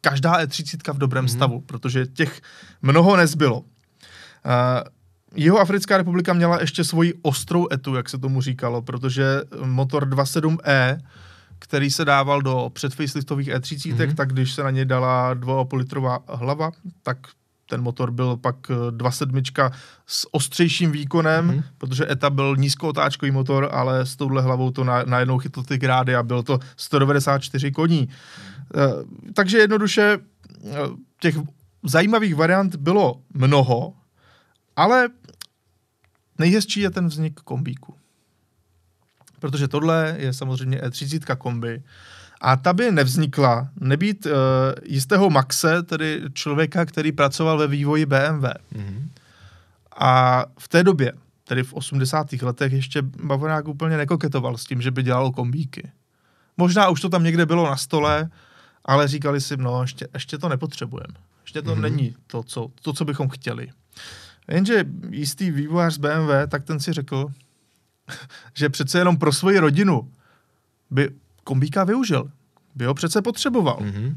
každá E30 v dobrém mm-hmm. stavu, protože těch mnoho nezbylo. Uh, eh, jeho Africká republika měla ještě svoji ostrou etu, jak se tomu říkalo, protože motor 27E který se dával do předfaceliftových E30, mm-hmm. tak když se na ně dala 2,5 litrová hlava, tak ten motor byl pak 2.7 eh, s ostřejším výkonem, mm-hmm. protože ETA byl nízkootáčkový motor, ale s touhle hlavou to na, najednou chytlo ty grády a bylo to 194 koní. Mm-hmm. E, takže jednoduše eh, těch zajímavých variant bylo mnoho, ale nejhezčí je ten vznik kombíku protože tohle je samozřejmě E30 kombi. A ta by nevznikla nebýt uh, jistého Maxe, tedy člověka, který pracoval ve vývoji BMW. Mm-hmm. A v té době, tedy v 80. letech, ještě Bavorák úplně nekoketoval s tím, že by dělal kombíky. Možná už to tam někde bylo na stole, ale říkali si, no ještě, ještě to nepotřebujeme. Ještě to mm-hmm. není to co, to, co bychom chtěli. Jenže jistý vývojář z BMW, tak ten si řekl, že přece jenom pro svoji rodinu by kombíka využil. By ho přece potřeboval. Mm-hmm.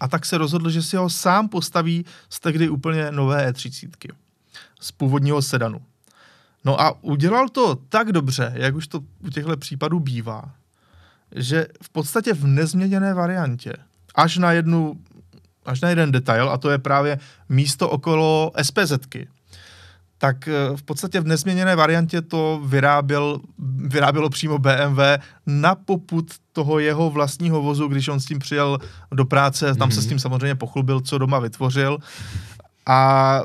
A tak se rozhodl, že si ho sám postaví z tehdy úplně nové E30. Z původního sedanu. No a udělal to tak dobře, jak už to u těchto případů bývá, že v podstatě v nezměněné variantě, až na jednu až na jeden detail, a to je právě místo okolo SPZky, tak eh, v podstatě v nezměněné variantě to vyráběl, vyrábělo přímo BMW na poput toho jeho vlastního vozu, když on s tím přijel do práce, tam mm-hmm. se s mhm. tím samozřejmě pochlubil, co doma vytvořil. A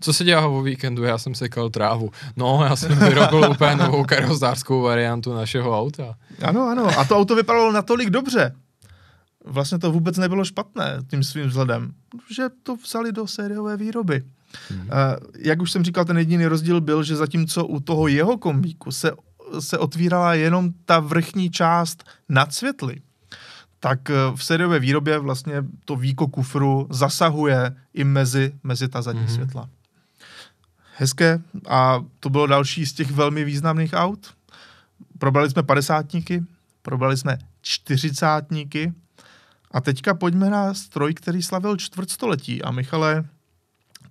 co se dělá o víkendu? Já jsem sekal trávu. No, já jsem vyrobil úplně novou karozářskou variantu našeho auta. Ano, ano. A to auto vypadalo natolik dobře. Vlastně to vůbec nebylo špatné tím svým vzhledem, že to vzali do sériové výroby. Mm-hmm. Jak už jsem říkal, ten jediný rozdíl byl, že zatímco u toho jeho kombíku se, se otvírala jenom ta vrchní část nad světly, tak eh, v sériové výrobě vlastně to víko kufru zasahuje i mezi, mezi ta zadní mm-hmm. světla. Hezké. A to bylo další z těch velmi významných aut. Probrali jsme padesátníky, probrali jsme čtyřicátníky a teďka pojďme na stroj, který slavil čtvrtstoletí. A Michale,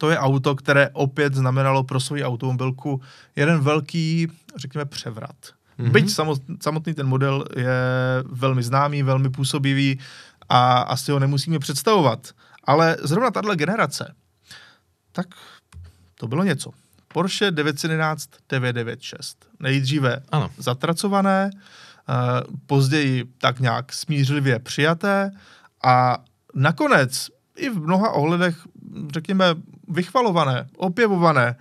to je auto, které opět znamenalo pro svoji automobilku jeden velký, řekněme, převrat. Mm-hmm. Byť samotný ten model je velmi známý, velmi působivý a asi ho nemusíme představovat. Ale zrovna tahle generace, tak to bylo něco. Porsche 911 996. Nejdříve ano. zatracované, eh, později tak nějak smířlivě přijaté a nakonec i v mnoha ohledech, řekněme, vychvalované, opěvované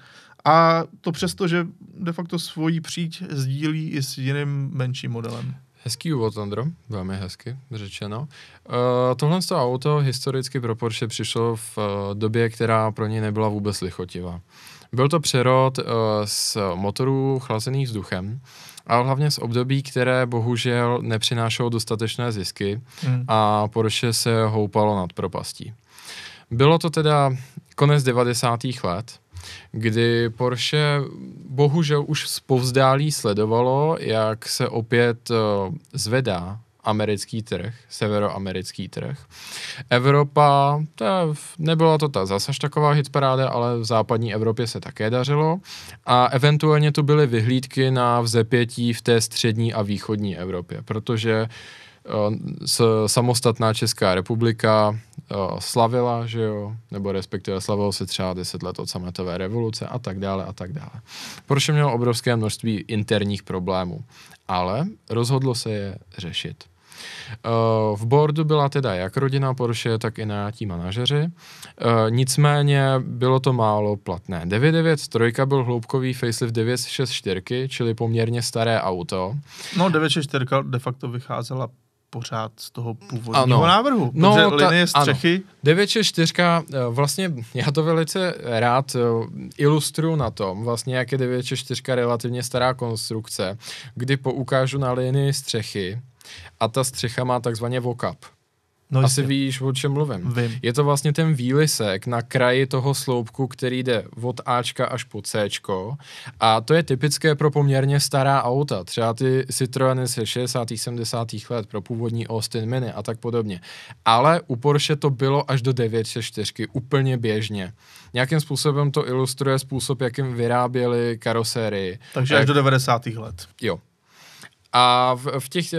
a to přesto, že de facto svoji příč sdílí i s jiným menším modelem. Hezký úvod, Andro, velmi hezky řečeno. Uh, tohle toho auto historicky pro Porsche přišlo v uh, době, která pro ně nebyla vůbec lichotivá. Byl to přerod uh, z motorů chlazených vzduchem, a hlavně z období, které bohužel nepřinášelo dostatečné zisky mm. a Porsche se houpalo nad propastí. Bylo to teda konec 90. let, kdy Porsche bohužel už zpovzdálí sledovalo, jak se opět eh, zvedá americký trh, severoamerický trh. Evropa, to nebyla to ta zase taková hitparáda, ale v západní Evropě se také dařilo. A eventuálně to byly vyhlídky na vzepětí v té střední a východní Evropě, protože eh, samostatná Česká republika Eh, slavila, že jo, nebo respektive slavilo se třeba 10 let od sametové revoluce a tak dále a tak dále. Porsche mělo obrovské množství interních problémů, ale rozhodlo se je řešit. Eh, v boardu byla teda jak rodina Porsche, tak i najatí manažeři. Eh, nicméně bylo to málo platné. 993 byl hloubkový facelift 964, čili poměrně staré auto. No 964 de facto vycházela pořád z toho původního ano. návrhu, no, protože ta, linie střechy... Ano. 964, eh, vlastně já to velice rád eh, ilustruju na tom, vlastně jak je 964 relativně stará konstrukce, kdy poukážu na linii střechy a ta střecha má takzvaně vokap. No Asi víš, o čem mluvím. Vím. Je to vlastně ten výlisek na kraji toho sloupku, který jde od Ačka až po Cčko a to je typické pro poměrně stará auta, třeba ty Citroeny se 60. 70. let, pro původní Austin Mini a tak podobně. Ale u Porsche to bylo až do 904 úplně běžně. Nějakým způsobem to ilustruje způsob, jakým vyráběli karosérii. Takže až eh, do 90. let. Jo, a v, v, těch, eh,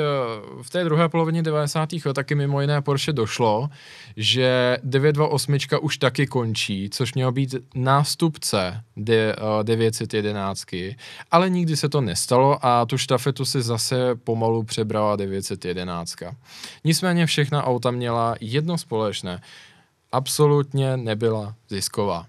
v té druhé polovině 90. let taky mimo jiné Porsche došlo, že 928 už taky končí, což mělo být nástupce 911, eh, ale nikdy se to nestalo a tu štafetu si zase pomalu přebrala 911. Nicméně všechna auta měla jedno společné, absolutně nebyla zisková.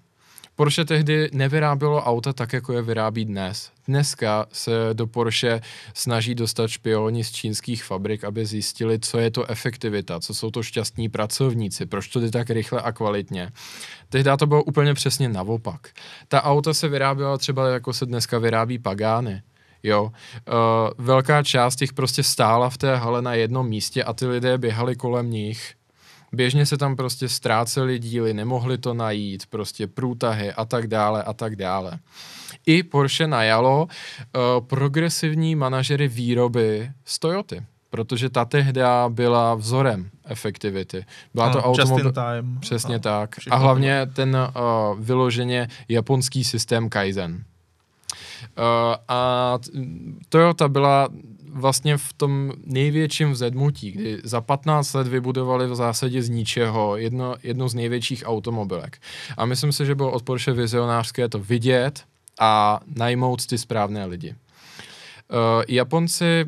Porsche tehdy nevyrábělo auta tak, jako je vyrábí dnes. Dneska se do Porsche snaží dostat špioni z čínských fabrik, aby zjistili, co je to efektivita, co jsou to šťastní pracovníci, proč to jde tak rychle a kvalitně. Tehdy to bylo úplně přesně naopak. Ta auta se vyráběla třeba jako se dneska vyrábí Pagány. Jo, uh, velká část těch prostě stála v té hale na jednom místě a ty lidé běhali kolem nich Běžně se tam prostě ztráceli díly, nemohli to najít, prostě průtahy a tak dále a tak dále. I Porsche najalo uh, progresivní manažery výroby z Toyoty protože ta tehda byla vzorem efektivity. Byla to no, automobil... time. Přesně no, tak. A hlavně ten uh, vyloženě japonský systém Kaizen. Uh, a Toyota byla vlastně v tom největším vzedmutí, kdy za 15 let vybudovali v zásadě z ničeho jedno, jedno z největších automobilek. A myslím si, že bylo od Porsche vizionářské to vidět a najmout ty správné lidi. Uh, Japonci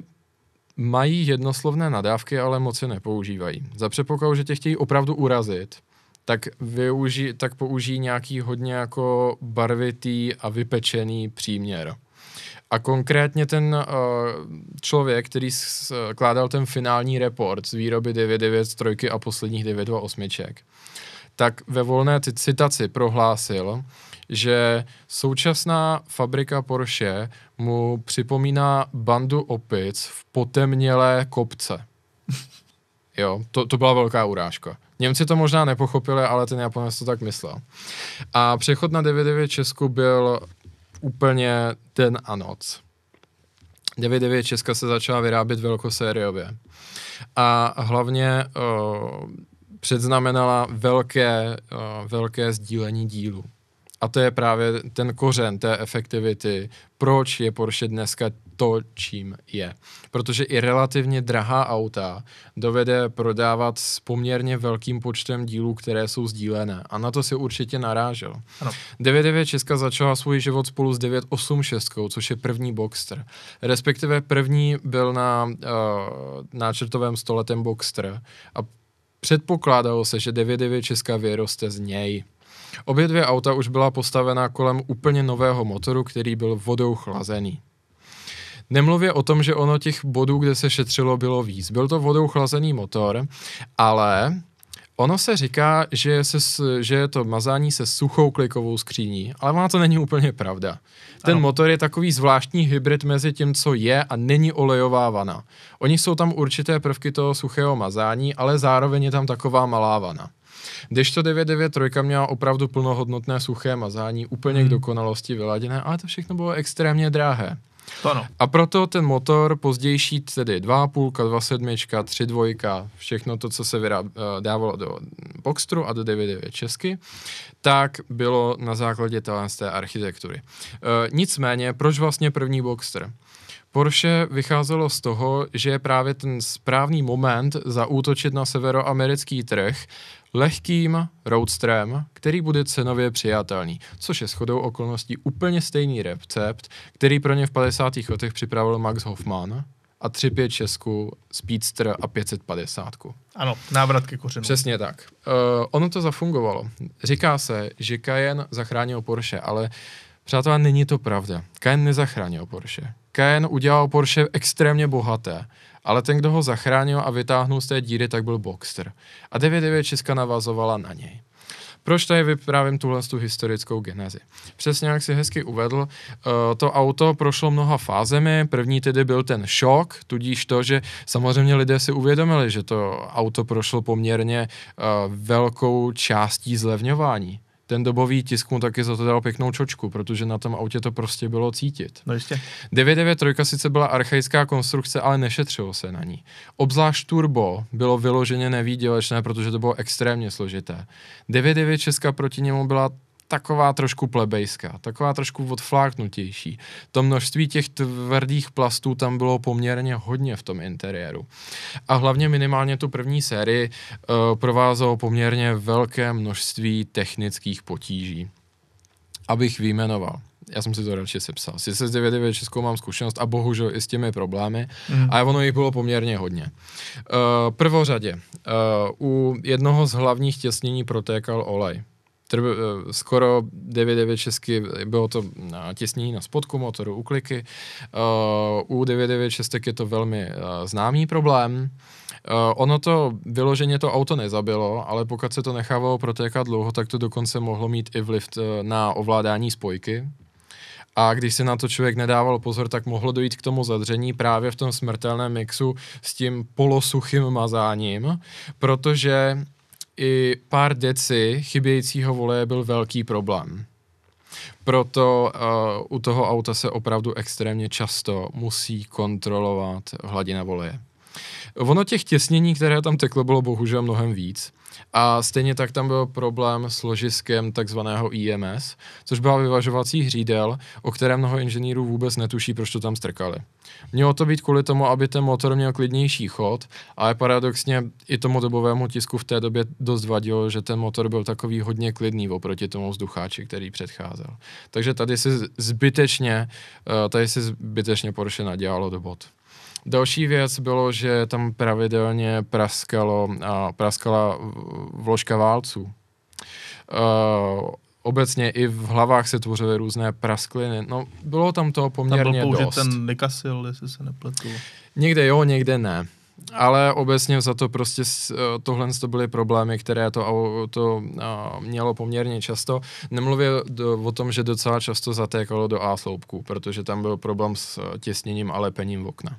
mají jednoslovné nadávky, ale moc je nepoužívají. Za předpokladu, že tě chtějí opravdu urazit, tak, využij, tak použijí nějaký hodně jako barvitý a vypečený příměr. A konkrétně ten uh, člověk, který skládal ten finální report z výroby 993 a posledních 928, tak ve volné citaci prohlásil, že současná fabrika Porsche mu připomíná bandu opic v potemnělé kopce. Jo, to, to byla velká urážka. Němci to možná nepochopili, ale ten Japonec to tak myslel. A přechod na 99 Česku byl úplně den a noc. 9.9 Česka se začala vyrábět velkosériově. A hlavně uh, předznamenala velké, uh, velké sdílení dílů. A to je právě ten kořen té efektivity, proč je Porsche dneska to, čím je. Protože i relativně drahá auta dovede prodávat s poměrně velkým počtem dílů, které jsou sdílené. A na to si určitě narážel. Ano. Česka začala svůj život spolu s 986, což je první Boxster. Respektive první byl na uh, náčrtovém stoletem Boxster a předpokládalo se, že 99 Česka vyroste z něj. Obě dvě auta už byla postavena kolem úplně nového motoru, který byl vodou chlazený. Nemluvě o tom, že ono těch bodů, kde se šetřilo, bylo víc. Byl to vodou chlazený motor, ale Ono se říká, že, se, že je to mazání se suchou klikovou skříní, ale ona to není úplně pravda. Ten ano. motor je takový zvláštní hybrid mezi tím, co je a není olejová vana. Oni jsou tam určité prvky toho suchého mazání, ale zároveň je tam taková malá vana. Když to 993 měla opravdu plnohodnotné suché mazání, úplně hmm. k dokonalosti vyladěné, ale to všechno bylo extrémně drahé. To ano. A proto ten motor pozdější, tedy 2,5, 2,7, 3,2, všechno to, co se vyrá, eh, dávalo do Boxtru a do 99 česky, tak bylo na základě té architektury. E, nicméně, proč vlastně první Boxster? Porsche vycházelo z toho, že je právě ten správný moment zaútočit na severoamerický trh, lehkým roadstrem, který bude cenově přijatelný, což je shodou okolností úplně stejný recept, který pro ně v 50. letech připravil Max Hoffman a 356 Speedster a 550. Ano, návrat ke kořenům. Přesně tak. Uh, ono to zafungovalo. Říká se, že Cayenne zachránil Porsche, ale přátelé, není to pravda. Cayenne nezachránil Porsche. Ken udělal Porsche extrémně bohaté, ale ten, kdo ho zachránil a vytáhnul z té díry, tak byl Boxster. A 996 navazovala na něj. Proč tady vyprávím tuhle tu historickou genezi? Přesně jak si hezky uvedl, eh, to auto prošlo mnoha fázemi. První tedy byl ten šok, tudíž to, že samozřejmě lidé si uvědomili, že to auto prošlo poměrně eh, velkou částí zlevňování ten dobový tisk mu taky za to dal pěknou čočku, protože na tom autě to prostě bylo cítit. No jistě. 993 sice byla archaická konstrukce, ale nešetřilo se na ní. Obzvlášť turbo bylo vyloženě nevýdělečné, protože to bylo extrémně složité. 996 proti němu byla taková trošku plebejská, taková trošku odfláknutější. To množství těch tvrdých plastů tam bylo poměrně hodně v tom interiéru. A hlavně minimálně tu první sérii uh, provázelo poměrně velké množství technických potíží. Abych výjmenoval já jsem si to radši sepsal. Sice s 99 Českou mám zkušenost a bohužel i s těmi problémy, mm. A ono jich bylo poměrně hodně. Uh, prvořadě, uh, u jednoho z hlavních těsnění protékal olej. Eh, skoro 9.9 bylo to eh, těsnění na spodku motoru, kliky. Eh, u 9.9 je to velmi známý problém. Ono to vyloženě to auto nezabilo, ale pokud se to nechávalo protékat dlouho, tak to dokonce mohlo mít i vliv na ovládání spojky, a když se na to člověk nedával pozor, tak mohlo dojít k tomu zadření právě v tom smrtelném mixu s tím polosuchým mazáním, protože i pár deci chybějícího voleje byl velký problém. Proto uh, u toho auta se opravdu extrémně často musí kontrolovat hladina voleje. Ono těch těsnění, které tam teklo, bylo bohužel mnohem víc. A stejně tak tam byl problém s ložiskem takzvaného IMS, což byla vyvažovací hřídel, o které mnoho inženýrů vůbec netuší, proč to tam strkali. Mělo to být kvůli tomu, aby ten motor měl klidnější chod, ale paradoxně i tomu dobovému tisku v té době dost vadilo, že ten motor byl takový hodně klidný oproti tomu vzducháči, který předcházel. Takže tady se zbytečně, eh, tady se zbytečně Porsche nadělalo do bod. Další věc bylo, že tam pravidelně praskalo, a praskala vložka válců. E, obecně i v hlavách se tvořily různé praskliny. No, bylo tam toho poměrně tam byl dost. ten Nikasil, jestli se nepletu. Někde jo, někde ne. Ale obecně za to prostě eh, tohle to byly problémy, které to, to a, eh, mělo poměrně často. Nemluvě do, o tom, že docela často zatékalo do A sloupku, protože tam byl problém s těsněním a lepením v okna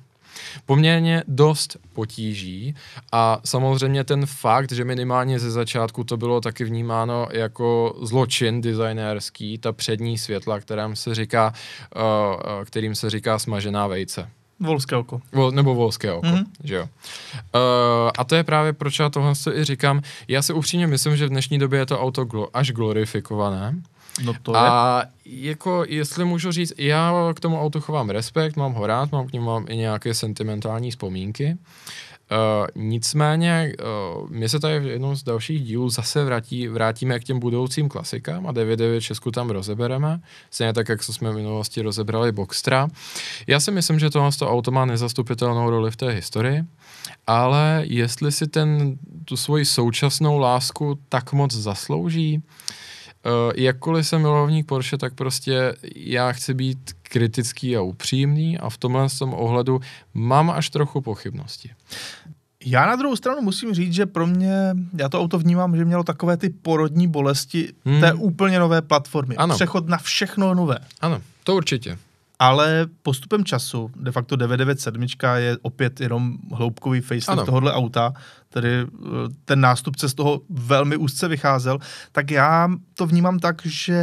poměrně dost potíží a samozřejmě ten fakt, že minimálně ze začátku to bylo taky vnímáno jako zločin designérský, ta přední světla, kterým se říká, eh, eh, kterým se říká smažená vejce. Volské oko. Vol, nebo volské oko, mm-hmm. že jo. Uh, a to je právě, proč já tohle i říkám. Já si upřímně myslím, že v dnešní době je to auto glo- až glorifikované No to a je. jako, jestli můžu říct, já k tomu autu chovám respekt, mám ho rád, mám k němu mám i nějaké sentimentální vzpomínky. Uh, nicméně, uh, eh, my se tady v jednom z dalších dílů zase vrátí, vrátíme k těm budoucím klasikám a 996 tam rozebereme, stejně tak, jak jsme v minulosti rozebrali Boxtra. Já si myslím, že tohle auto má nezastupitelnou roli v té historii, ale jestli si ten, tu svoji současnou lásku tak moc zaslouží, uh, Uh, jakkoliv jsem milovník Porsche, tak prostě já chci být kritický a upřímný a v tomhle tom ohledu mám až trochu pochybnosti. Já na druhou stranu musím říct, že pro mě, já to auto vnímám, že mělo takové ty porodní bolesti hmm. té úplně nové platformy. Ano. Přechod na všechno nové. Ano, to určitě ale postupem času, de facto 997 je opět jenom hloubkový facelift tohohle auta, tedy eh, ten nástupce z toho velmi úzce vycházel, tak já to vnímám tak, že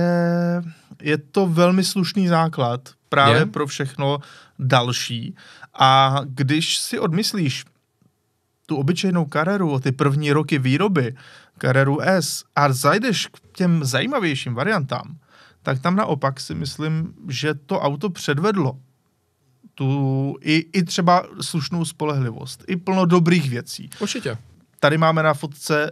je to velmi slušný základ právě je? pro všechno další. A když si odmyslíš tu obyčejnou kareru, ty první roky výroby, kareru S, a zajdeš k těm zajímavějším variantám, tak tam naopak si myslím, že to auto předvedlo tu i, i třeba slušnou spolehlivost, i plno dobrých věcí. Určitě. Tady máme na fotce e,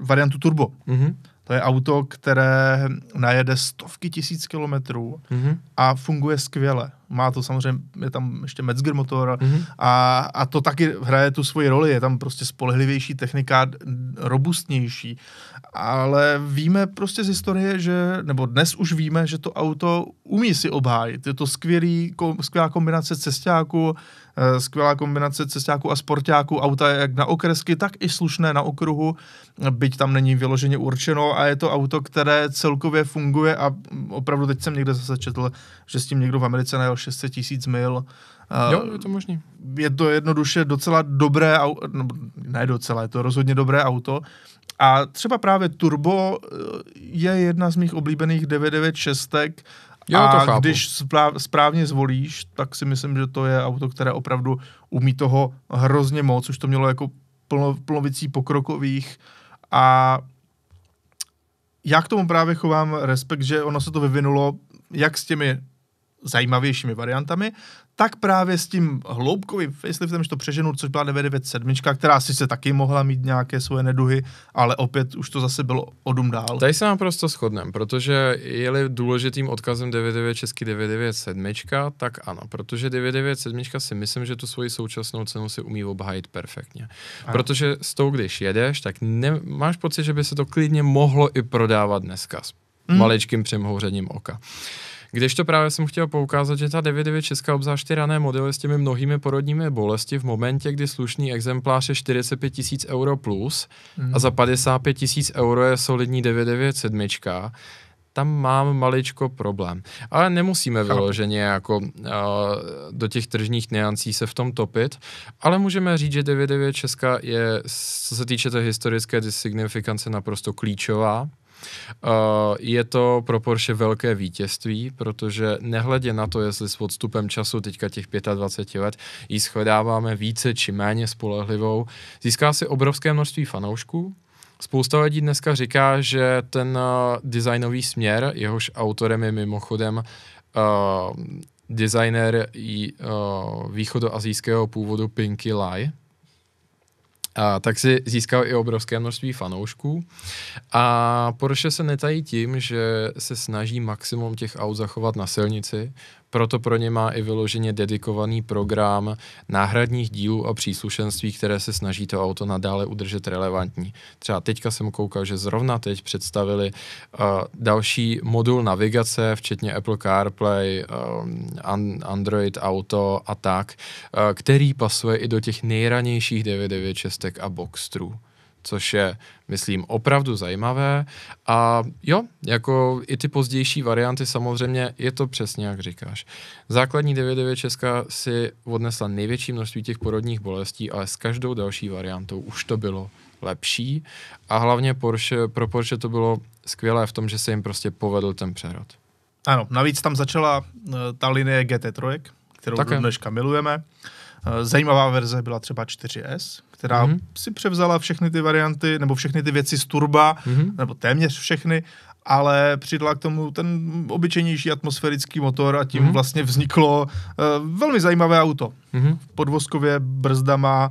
variantu turbo. Mm-hmm. To je auto, které najede stovky tisíc kilometrů mm-hmm. a funguje skvěle má to samozřejmě, je tam ještě Metzger motor mm-hmm. a, a to taky hraje tu svoji roli, je tam prostě spolehlivější technika, robustnější, ale víme prostě z historie, že, nebo dnes už víme, že to auto umí si obhájit, je to skvělý, skvělá kombinace cestáku, Eh, skvělá kombinace cestáků a sportáků, auta jak na okresky, tak i slušné na okruhu, byť tam není vyloženě určeno a je to auto, které celkově funguje a mm, opravdu teď jsem někde zase četl, že s tím někdo v Americe najel 600 tisíc mil. Eh, jo, je to možný. Je to jednoduše docela dobré, no, ne docela, je to rozhodně dobré auto. A třeba právě Turbo eh, je jedna z mých oblíbených 996 Jo, a to chápu. když správně zvolíš, tak si myslím, že to je auto, které opravdu umí toho hrozně moc, už to mělo jako plno, plnovicí pokrokových a já k tomu právě chovám respekt, že ono se to vyvinulo jak s těmi zajímavějšími variantami, tak právě s tím hloubkovým faceliftem, že to přeženu, což byla 997, která sice taky mohla mít nějaké svoje neduhy, ale opět už to zase bylo odum dál. Tady se naprosto shodnem, protože je-li důležitým odkazem 99 český 997, tak ano, protože 997 si myslím, že tu svoji současnou cenu si umí obhájit perfektně. Ano. Protože s tou, když jedeš, tak ne, máš pocit, že by se to klidně mohlo i prodávat dneska s hmm. maličkým přemhouřením oka. Uh, když to právě jsem chtěl poukázat, že ta 99 česká obzvlášť ty rané modely s těmi mnohými porodními bolesti v momentě, kdy slušný exemplář je 45 tisíc euro plus mm. a za 55 mhm. tisíc euro je solidní 99 sedmička, tam mám maličko problém. Ale nemusíme vyloženě jako uh, do těch tržních niancí se v tom topit, ale můžeme říct, že 99 Česka je, co se týče té historické signifikance, naprosto klíčová Eh, je to pro Porsche velké vítězství, protože nehledě na to, jestli s odstupem času teďka těch 25 let ji shledáváme více či méně spolehlivou, získá si obrovské množství fanoušků, Spousta lidí dneska říká, že ten eh, designový směr, jehož autorem je mimochodem eh, designer východoazijského původu Pinky Lai, a, tak si získal i obrovské množství fanoušků. A Porsche se netají tím, že se snaží maximum těch aut zachovat na silnici, proto pro ně má i vyloženě dedikovaný program náhradních dílů a příslušenství, které se snaží to auto nadále udržet relevantní. Třeba teďka jsem koukal, že zrovna teď představili uh, další modul navigace, včetně Apple CarPlay, um, Android Auto a tak, uh, který pasuje i do těch nejranějších 996 a Boxtrů což je, myslím, opravdu zajímavé. A jo, jako i ty pozdější varianty samozřejmě, je to přesně, jak říkáš. Základní 99 Česka si odnesla největší množství těch porodních bolestí, ale s každou další variantou už to bylo lepší a hlavně Porsche, pro Porsche to bylo skvělé v tom, že se jim prostě povedl ten přerod. Ano, navíc tam začala uh, ta linie GT3, kterou Také. dneška milujeme. Uh, zajímavá verze byla třeba 4S, která mm-hmm. si převzala všechny ty varianty nebo všechny ty věci z Turba, mm-hmm. nebo téměř všechny ale přidala k tomu ten obyčejnější atmosférický motor a tím mm-hmm. vlastně vzniklo uh, velmi zajímavé auto. Mm-hmm. V podvozkově brzdama,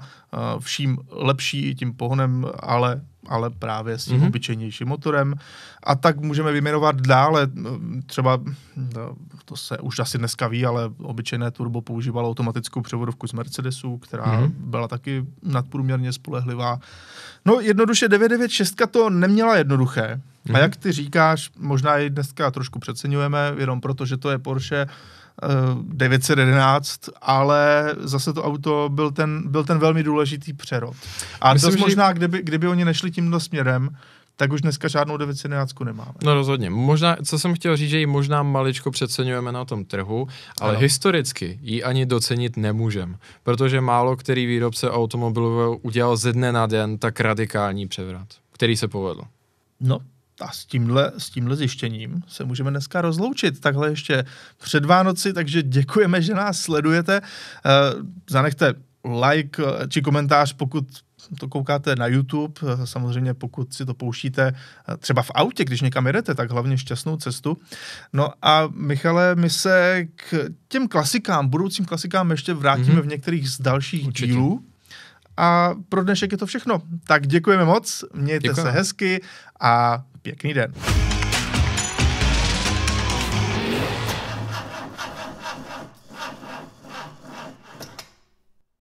uh, vším lepší i tím pohonem, ale ale právě s tím mm-hmm. obyčejnějším motorem. A tak můžeme vyjmenovat dále, eh, třeba, no, to se už asi dneska ví, ale obyčejné turbo používalo automatickou převodovku z Mercedesu, která mm-hmm. byla taky nadprůměrně spolehlivá. Uh, No jednoduše 996 to neměla jednoduché. Mm-hmm. A mhm. jak ty říkáš, možná i dneska trošku přeceňujeme, jenom proto, že to je Porsche uh, eh, 911, ale zase to auto byl ten, byl ten velmi důležitý přerod. A Myslím, dost možná, že... kdyby, kdyby oni nešli tímto směrem, tak už dneska žádnou 911 nemáme. No rozhodně. Možná, co jsem chtěl říct, že ji možná maličko přeceňujeme na tom trhu, ale ano. historicky ji ani docenit nemůžeme, protože málo který výrobce automobilů udělal ze dne na den tak radikální převrat, který se povedl. No, a s tímhle, s tímhle zjištěním se můžeme dneska rozloučit. Takhle ještě před Vánoci, takže děkujeme, že nás sledujete. Eh, zanechte like eh, či komentář, pokud to koukáte na YouTube, eh, samozřejmě pokud si to pouštíte eh, třeba v autě, když někam jedete, tak hlavně šťastnou cestu. No a Michale, my se k těm klasikám, budoucím klasikám ještě vrátíme mm-hmm. v některých z dalších Určitě. dílů. A pro dnešek je to všechno. Tak děkujeme moc, mějte Děkujeme. se hezky a pěkný den.